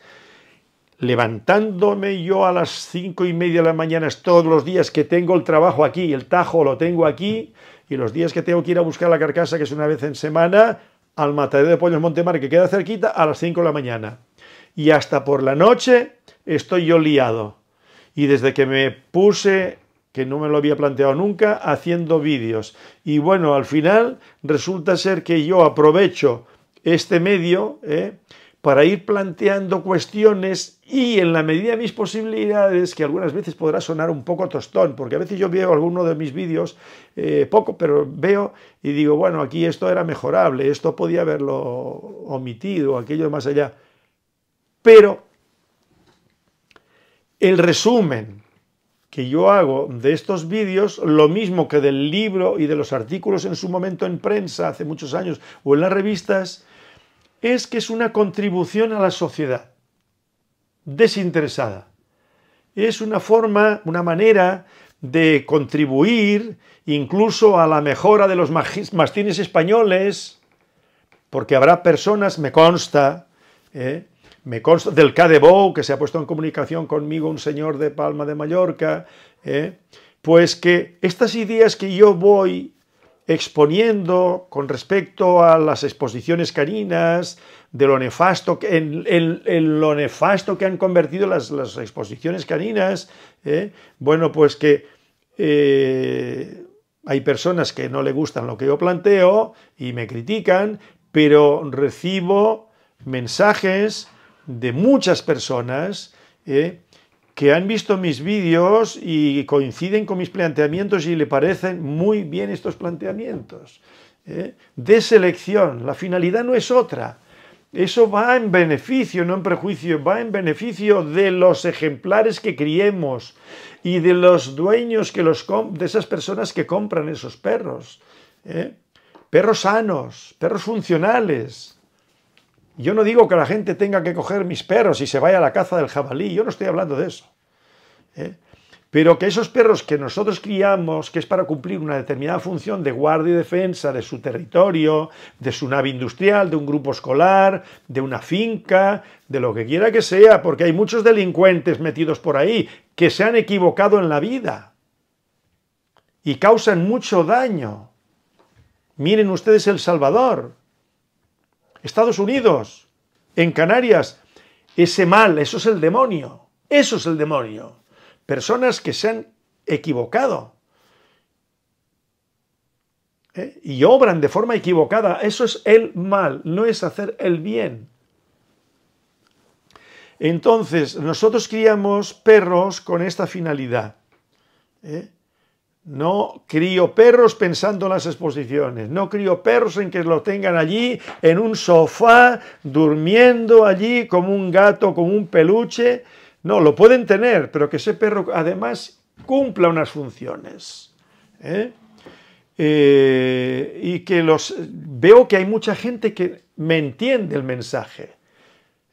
levantándome yo a las cinco y media de la mañana todos los días que tengo el trabajo aquí, el tajo lo tengo aquí, y los días que tengo que ir a buscar la carcasa, que es una vez en semana, al matadero de pollos Montemar, que queda cerquita, a las 5 de la mañana. Y hasta por la noche estoy yo liado. Y desde que me puse que no me lo había planteado nunca, haciendo vídeos. Y bueno, al final resulta ser que yo aprovecho este medio ¿eh? para ir planteando cuestiones y en la medida de mis posibilidades, que algunas veces podrá sonar un poco tostón, porque a veces yo veo alguno de mis vídeos, eh, poco, pero veo y digo, bueno, aquí esto era mejorable, esto podía haberlo omitido, aquello más allá. Pero el resumen que yo hago de estos vídeos, lo mismo que del libro y de los artículos en su momento en prensa hace muchos años o en las revistas, es que es una contribución a la sociedad, desinteresada. Es una forma, una manera de contribuir incluso a la mejora de los mastines españoles, porque habrá personas, me consta, ¿eh? me consta del CADEBOU, que se ha puesto en comunicación conmigo un señor de Palma de Mallorca, eh, pues que estas ideas que yo voy exponiendo con respecto a las exposiciones caninas, de lo nefasto que, en, lo nefasto que han convertido las, exposiciones caninas, ¿eh? bueno, pues que eh, hay personas que no le gustan lo que yo planteo y me critican, pero recibo mensajes de muchas personas ¿eh? que han visto mis vídeos y coinciden con mis planteamientos y le parecen muy bien estos planteamientos. ¿eh? De selección, la finalidad no es otra. Eso va en beneficio, no en prejuicio, va en beneficio de los ejemplares que criemos y de los dueños que los de esas personas que compran esos perros. ¿eh? Perros sanos, perros funcionales, yo no digo que la gente tenga que coger mis perros y se vaya a la caza del jabalí, yo no estoy hablando de eso. ¿eh? Pero que esos perros que nosotros criamos, que es para cumplir una determinada función de guardia y defensa de su territorio, de su nave industrial, de un grupo escolar, de una finca, de lo que quiera que sea, porque hay muchos delincuentes metidos por ahí que se han equivocado en la vida y causan mucho daño. Miren ustedes El Salvador Estados Unidos, en Canarias, ese mal, eso es el demonio, eso es el demonio. Personas que se han equivocado ¿eh? y obran de forma equivocada, eso es el mal, no es hacer el bien. Entonces, nosotros criamos perros con esta finalidad. ¿eh? No crío perros pensando en las exposiciones, no crío perros en que lo tengan allí, en un sofá, durmiendo allí como un gato, como un peluche. No, lo pueden tener, pero que ese perro además cumpla unas funciones. ¿eh? Eh, y que los... Veo que hay mucha gente que me entiende el mensaje.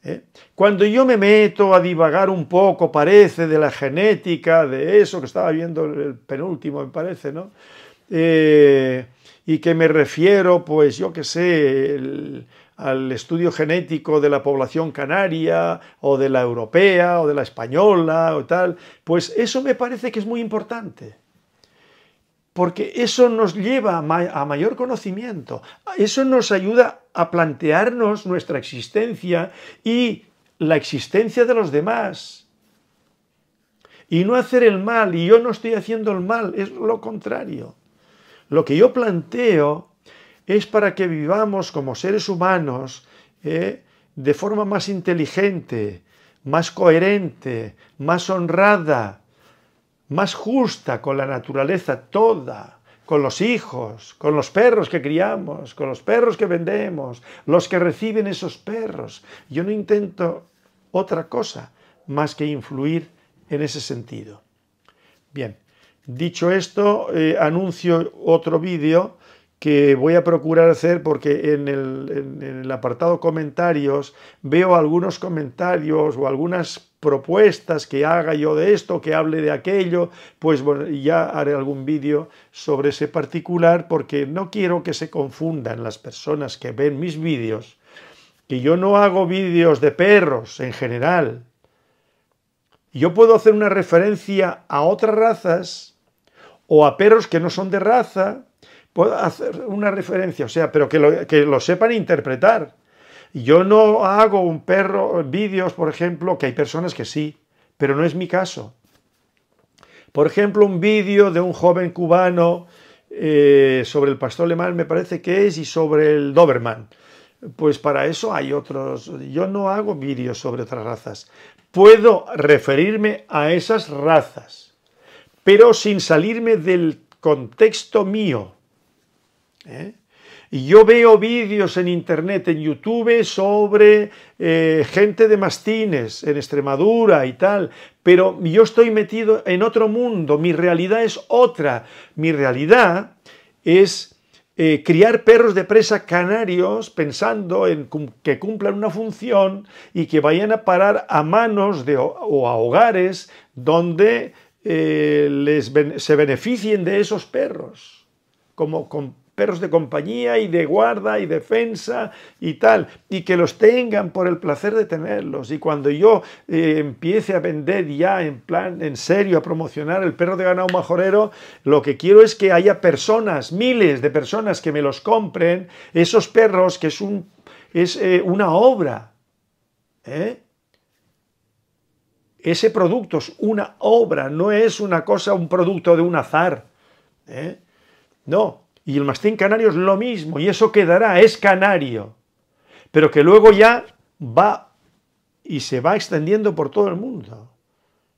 ¿Eh? Cuando yo me meto a divagar un poco, parece, de la genética, de eso que estaba viendo el penúltimo, me parece, ¿no? Eh, y que me refiero, pues yo qué sé, al estudio genético de la población canaria o de la europea o de la española o tal, pues eso me parece que es muy importante porque eso nos lleva a, mayor conocimiento, eso nos ayuda a plantearnos nuestra existencia y la existencia de los demás. Y no hacer el mal, y yo no estoy haciendo el mal, es lo contrario. Lo que yo planteo es para que vivamos como seres humanos ¿eh? de forma más inteligente, más coherente, más honrada, más justa con la naturaleza toda, con los hijos, con los perros que criamos, con los perros que vendemos, los que reciben esos perros. Yo no intento otra cosa más que influir en ese sentido. Bien, dicho esto, eh, anuncio otro vídeo que voy a procurar hacer porque en el, en el apartado comentarios veo algunos comentarios o algunas propuestas, que haga yo de esto, que hable de aquello, pues ya haré algún vídeo sobre ese particular porque no quiero que se confundan las personas que ven mis vídeos, que yo no hago vídeos de perros en general. Yo puedo hacer una referencia a otras razas o a perros que no son de raza, puedo hacer una referencia, o sea, pero que lo, que lo sepan interpretar yo no hago un perro, vídeos, por ejemplo, que hay personas que sí, pero no es mi caso. Por ejemplo, un vídeo de un joven cubano eh, sobre el pastor alemán, me parece que es, y sobre el Doberman. Pues para eso hay otros. Yo no hago vídeos sobre otras razas. Puedo referirme a esas razas, pero sin salirme del contexto mío. ¿Eh? Y yo veo vídeos en internet, en YouTube, sobre eh, gente de Mastines, en Extremadura y tal, pero yo estoy metido en otro mundo, mi realidad es otra. Mi realidad es eh, criar perros de presa canarios pensando en que cumplan una función y que vayan a parar a manos o a hogares donde eh, les, se beneficien de esos perros, como, perros de compañía y de guarda y defensa y tal, y que los tengan por el placer de tenerlos. Y cuando yo eh, empiece a vender ya en plan, en serio, a promocionar el perro de ganado majorero, lo que quiero es que haya personas, miles de personas que me los compren, esos perros que es, un, es eh, una obra. ¿eh? Ese producto es una obra, no es una cosa, un producto de un azar. No, y el mastín canario es lo mismo, y eso quedará, es canario, pero que luego ya va y se va extendiendo por todo el mundo.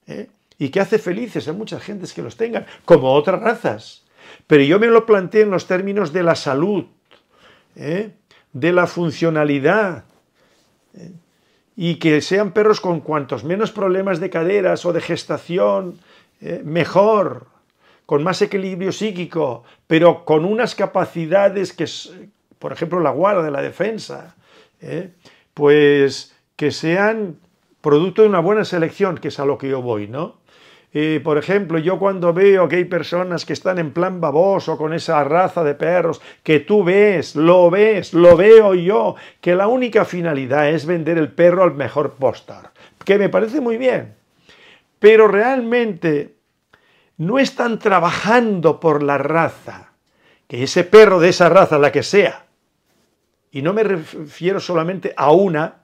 ¿eh? Y que hace felices a muchas gentes que los tengan, como otras razas. Pero yo me lo planteé en los términos de la salud, ¿eh? de la funcionalidad, ¿eh? y que sean perros con cuantos menos problemas de caderas o de gestación, mejor con más equilibrio psíquico, pero con unas capacidades que, por ejemplo, la guarda, de la defensa, ¿eh? pues que sean producto de una buena selección, que es a lo que yo voy, ¿no? Eh, por ejemplo, yo cuando veo que hay personas que están en plan baboso con esa raza de perros que tú ves, lo ves, lo veo yo, que la única finalidad es vender el perro al mejor postar, que me parece muy bien. Pero realmente no están trabajando por la raza, que ese perro de esa raza, la que sea, y no me refiero solamente a una,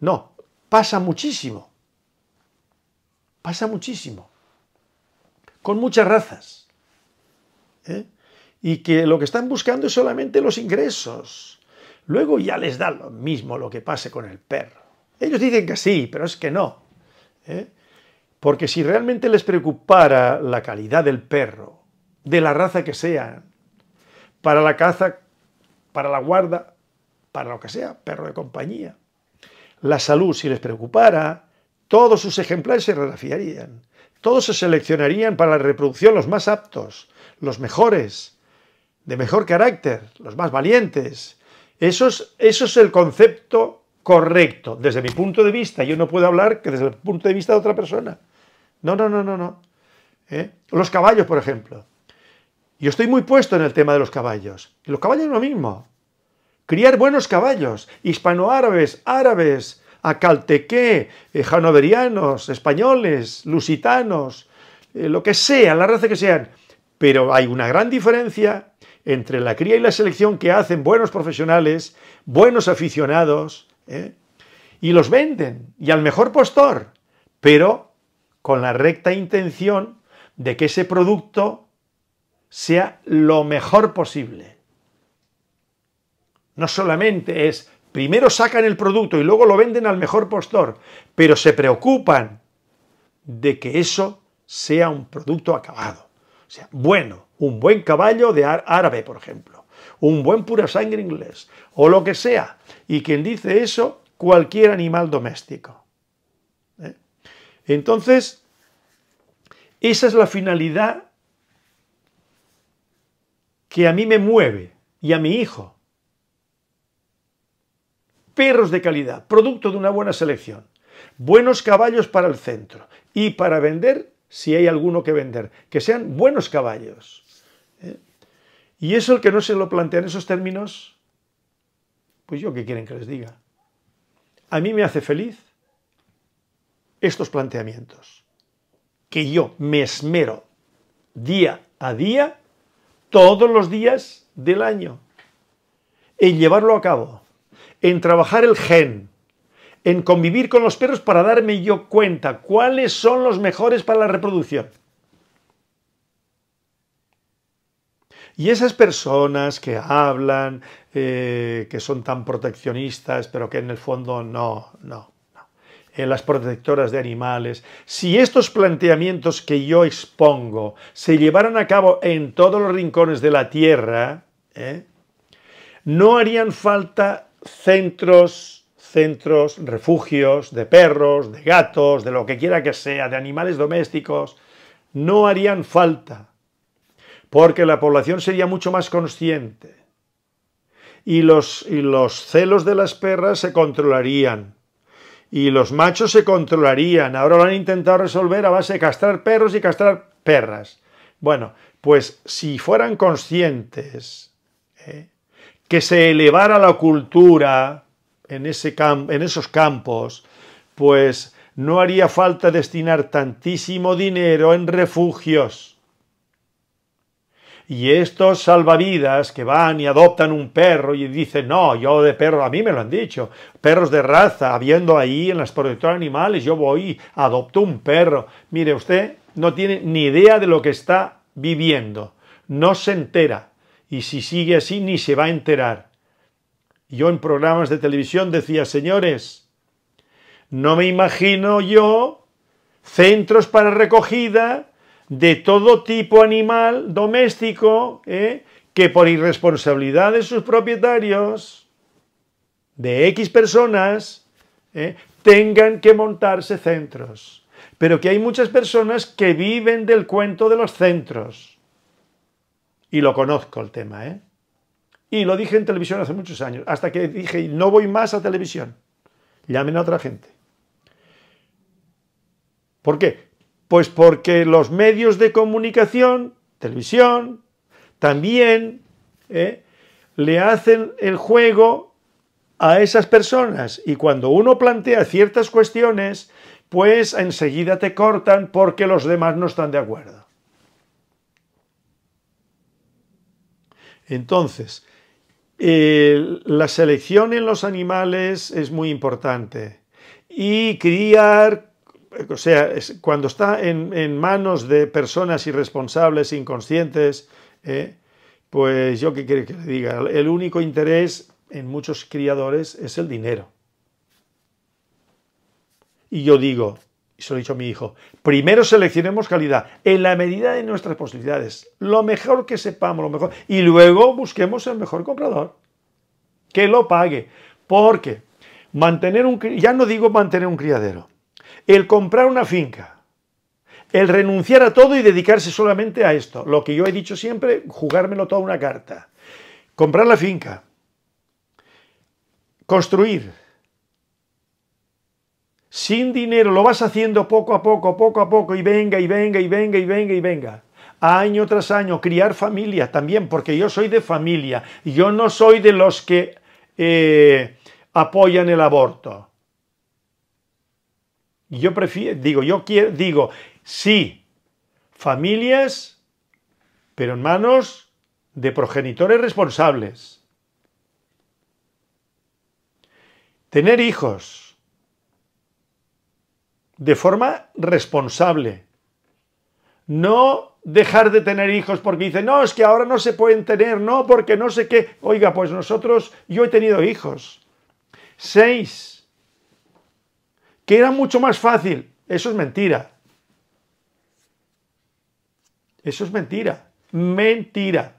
no, pasa muchísimo, pasa muchísimo, con muchas razas, ¿eh? y que lo que están buscando es solamente los ingresos. Luego ya les da lo mismo lo que pase con el perro. Ellos dicen que sí, pero es que no. ¿eh? Porque si realmente les preocupara la calidad del perro, de la raza que sea, para la caza, para la guarda, para lo que sea, perro de compañía, la salud, si les preocupara, todos sus ejemplares se rarafiarían, todos se seleccionarían para la reproducción los más aptos, los mejores, de mejor carácter, los más valientes. Eso es, eso es el concepto correcto. Desde mi punto de vista, yo no puedo hablar que desde el punto de vista de otra persona. No, no, no, no, no. ¿Eh? Los caballos, por ejemplo. Yo estoy muy puesto en el tema de los caballos. Y los caballos es lo mismo. Criar buenos caballos, hispanoárabes, árabes, acaltequé, eh, hanoverianos, españoles, lusitanos, eh, lo que sea, la raza que sean. Pero hay una gran diferencia entre la cría y la selección que hacen buenos profesionales, buenos aficionados, y los venden, y al mejor postor, pero con la recta intención de que ese producto sea lo mejor posible. No solamente es, primero sacan el producto y luego lo venden al mejor postor, pero se preocupan de que eso sea un producto acabado. O sea, bueno, un buen caballo de árabe, por ejemplo, un buen pura sangre inglés, o lo que sea. Y quien dice eso, cualquier animal doméstico. Entonces, esa es la finalidad que a mí me mueve y a mi hijo. Perros de calidad, producto de una buena selección. Buenos caballos para el centro y para vender, si hay alguno que vender, que sean buenos caballos. ¿eh? Y eso el que no se lo plantea en esos términos, pues yo qué quieren que les diga. A mí me hace feliz estos planteamientos. Que yo me esmero día a día, todos los días del año, en llevarlo a cabo, en trabajar el gen, en convivir con los perros para darme yo cuenta cuáles son los mejores para la reproducción. Y esas personas que hablan, eh, que son tan proteccionistas, pero que en el fondo no, no en las protectoras de animales, si estos planteamientos que yo expongo se llevaran a cabo en todos los rincones de la Tierra, ¿eh? no harían falta centros, centros, refugios de perros, de gatos, de lo que quiera que sea, de animales domésticos, no harían falta, porque la población sería mucho más consciente y los, y los celos de las perras se controlarían y los machos se controlarían. Ahora lo han intentado resolver a base de castrar perros y castrar perras. Bueno, pues si fueran conscientes eh, que se elevara la cultura en, ese en esos campos, pues no haría falta destinar tantísimo dinero en refugios. Y estos salvavidas que van y adoptan un perro y dicen, no, yo de perro, a mí me lo han dicho, perros de raza, habiendo ahí en las protectoras animales, yo voy, adopto un perro. Mire, usted no tiene ni idea de lo que está viviendo, no se entera, y si sigue así ni se va a enterar. Yo en programas de televisión decía, señores, no me imagino yo centros para recogida de todo tipo animal doméstico ¿eh? que por irresponsabilidad de sus propietarios, de X personas, ¿eh? tengan que montarse centros. Pero que hay muchas personas que viven del cuento de los centros. Y lo conozco el tema, ¿eh? Y lo dije en televisión hace muchos años, hasta que dije, no voy más a televisión. Llamen a otra gente. ¿Por qué? Pues porque los medios de comunicación, televisión, también ¿eh? le hacen el juego a esas personas y cuando uno plantea ciertas cuestiones, pues enseguida te cortan porque los demás no están de acuerdo. Entonces, la selección en los animales es muy importante y criar o sea, cuando está en, manos de personas irresponsables, inconscientes, eh, pues yo qué quiero que le diga, el único interés en muchos criadores es el dinero. Y yo digo, y se lo he dicho a mi hijo, primero seleccionemos calidad en la medida de nuestras posibilidades, lo mejor que sepamos, lo mejor, y luego busquemos el mejor comprador que lo pague, porque mantener un ya no digo mantener un criadero, el comprar una finca, el renunciar a todo y dedicarse solamente a esto, lo que yo he dicho siempre, jugármelo toda una carta, comprar la finca, construir, sin dinero, lo vas haciendo poco a poco, poco a poco, y venga, y venga, y venga, y venga, y venga. Año tras año, criar familia también, porque yo soy de familia, yo no soy de los que eh, apoyan el aborto. Yo prefiero, digo, yo quiero, digo, sí, familias, pero en manos de progenitores responsables. Tener hijos de forma responsable. No dejar de tener hijos porque dicen, no, es que ahora no se pueden tener, no, porque no sé qué. Oiga, pues nosotros, yo he tenido hijos. Seis. Que era mucho más fácil. Eso es mentira. Eso es mentira. Mentira.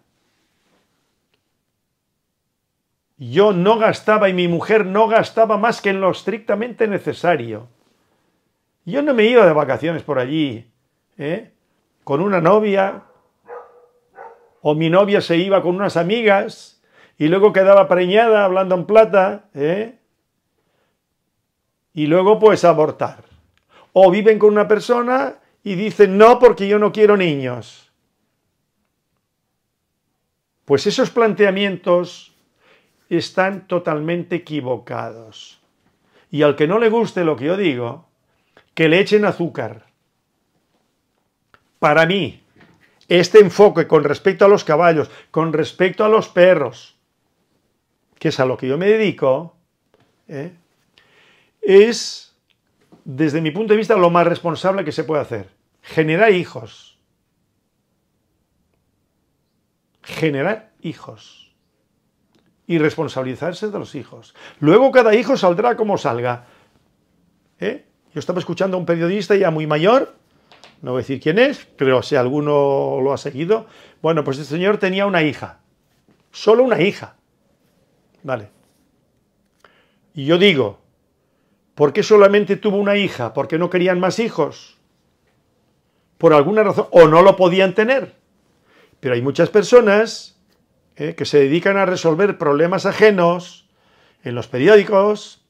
Yo no gastaba y mi mujer no gastaba más que en lo estrictamente necesario. Yo no me iba de vacaciones por allí, ¿eh? con una novia, o mi novia se iba con unas amigas y luego quedaba preñada hablando en plata, ¿eh? y luego pues abortar. O viven con una persona y dicen no porque yo no quiero niños. Pues esos planteamientos están totalmente equivocados. Y al que no le guste lo que yo digo, que le echen azúcar. Para mí, este enfoque con respecto a los caballos, con respecto a los perros, que es a lo que yo me dedico, ¿eh? es, desde mi punto de vista, lo más responsable que se puede hacer. Generar hijos. Generar hijos. Y responsabilizarse de los hijos. Luego cada hijo saldrá como salga. ¿Eh? Yo estaba escuchando a un periodista ya muy mayor, no voy a decir quién es, pero si alguno lo ha seguido. Bueno, pues este señor tenía una hija. Solo una hija. Vale. Y yo digo, ¿Por qué solamente tuvo una hija? ¿Por qué no querían más hijos? Por alguna razón, o no lo podían tener. Pero hay muchas personas eh, que se dedican a resolver problemas ajenos en los periódicos,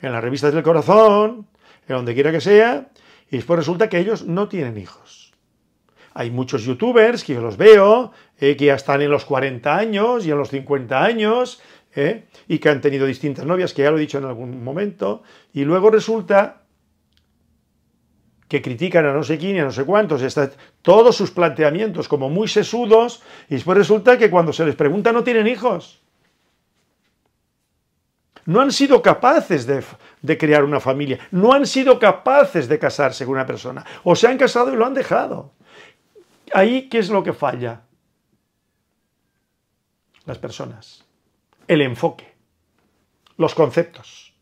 en las revistas del corazón, en donde quiera que sea, y después resulta que ellos no tienen hijos. Hay muchos youtubers que yo los veo, eh, que ya están en los 40 años y en los 50 años, eh, y que han tenido distintas novias, que ya lo he dicho en algún momento, y luego resulta que critican a no sé quién y a no sé cuántos, está, todos sus planteamientos como muy sesudos, y después resulta que cuando se les pregunta no tienen hijos. No han sido capaces de crear una familia, no han sido capaces de casarse con una persona, o se han casado y lo han dejado. Ahí, ¿qué es lo que falla? Las personas, el enfoque los conceptos.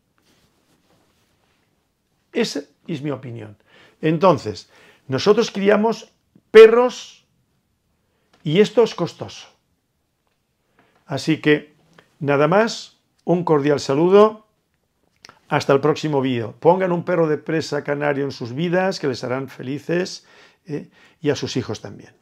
Esa es mi opinión. Entonces, nosotros criamos perros y esto es costoso. Así que, nada más, un cordial saludo. Hasta el próximo vídeo. Pongan un perro de presa canario en sus vidas que les harán felices eh, y a sus hijos también.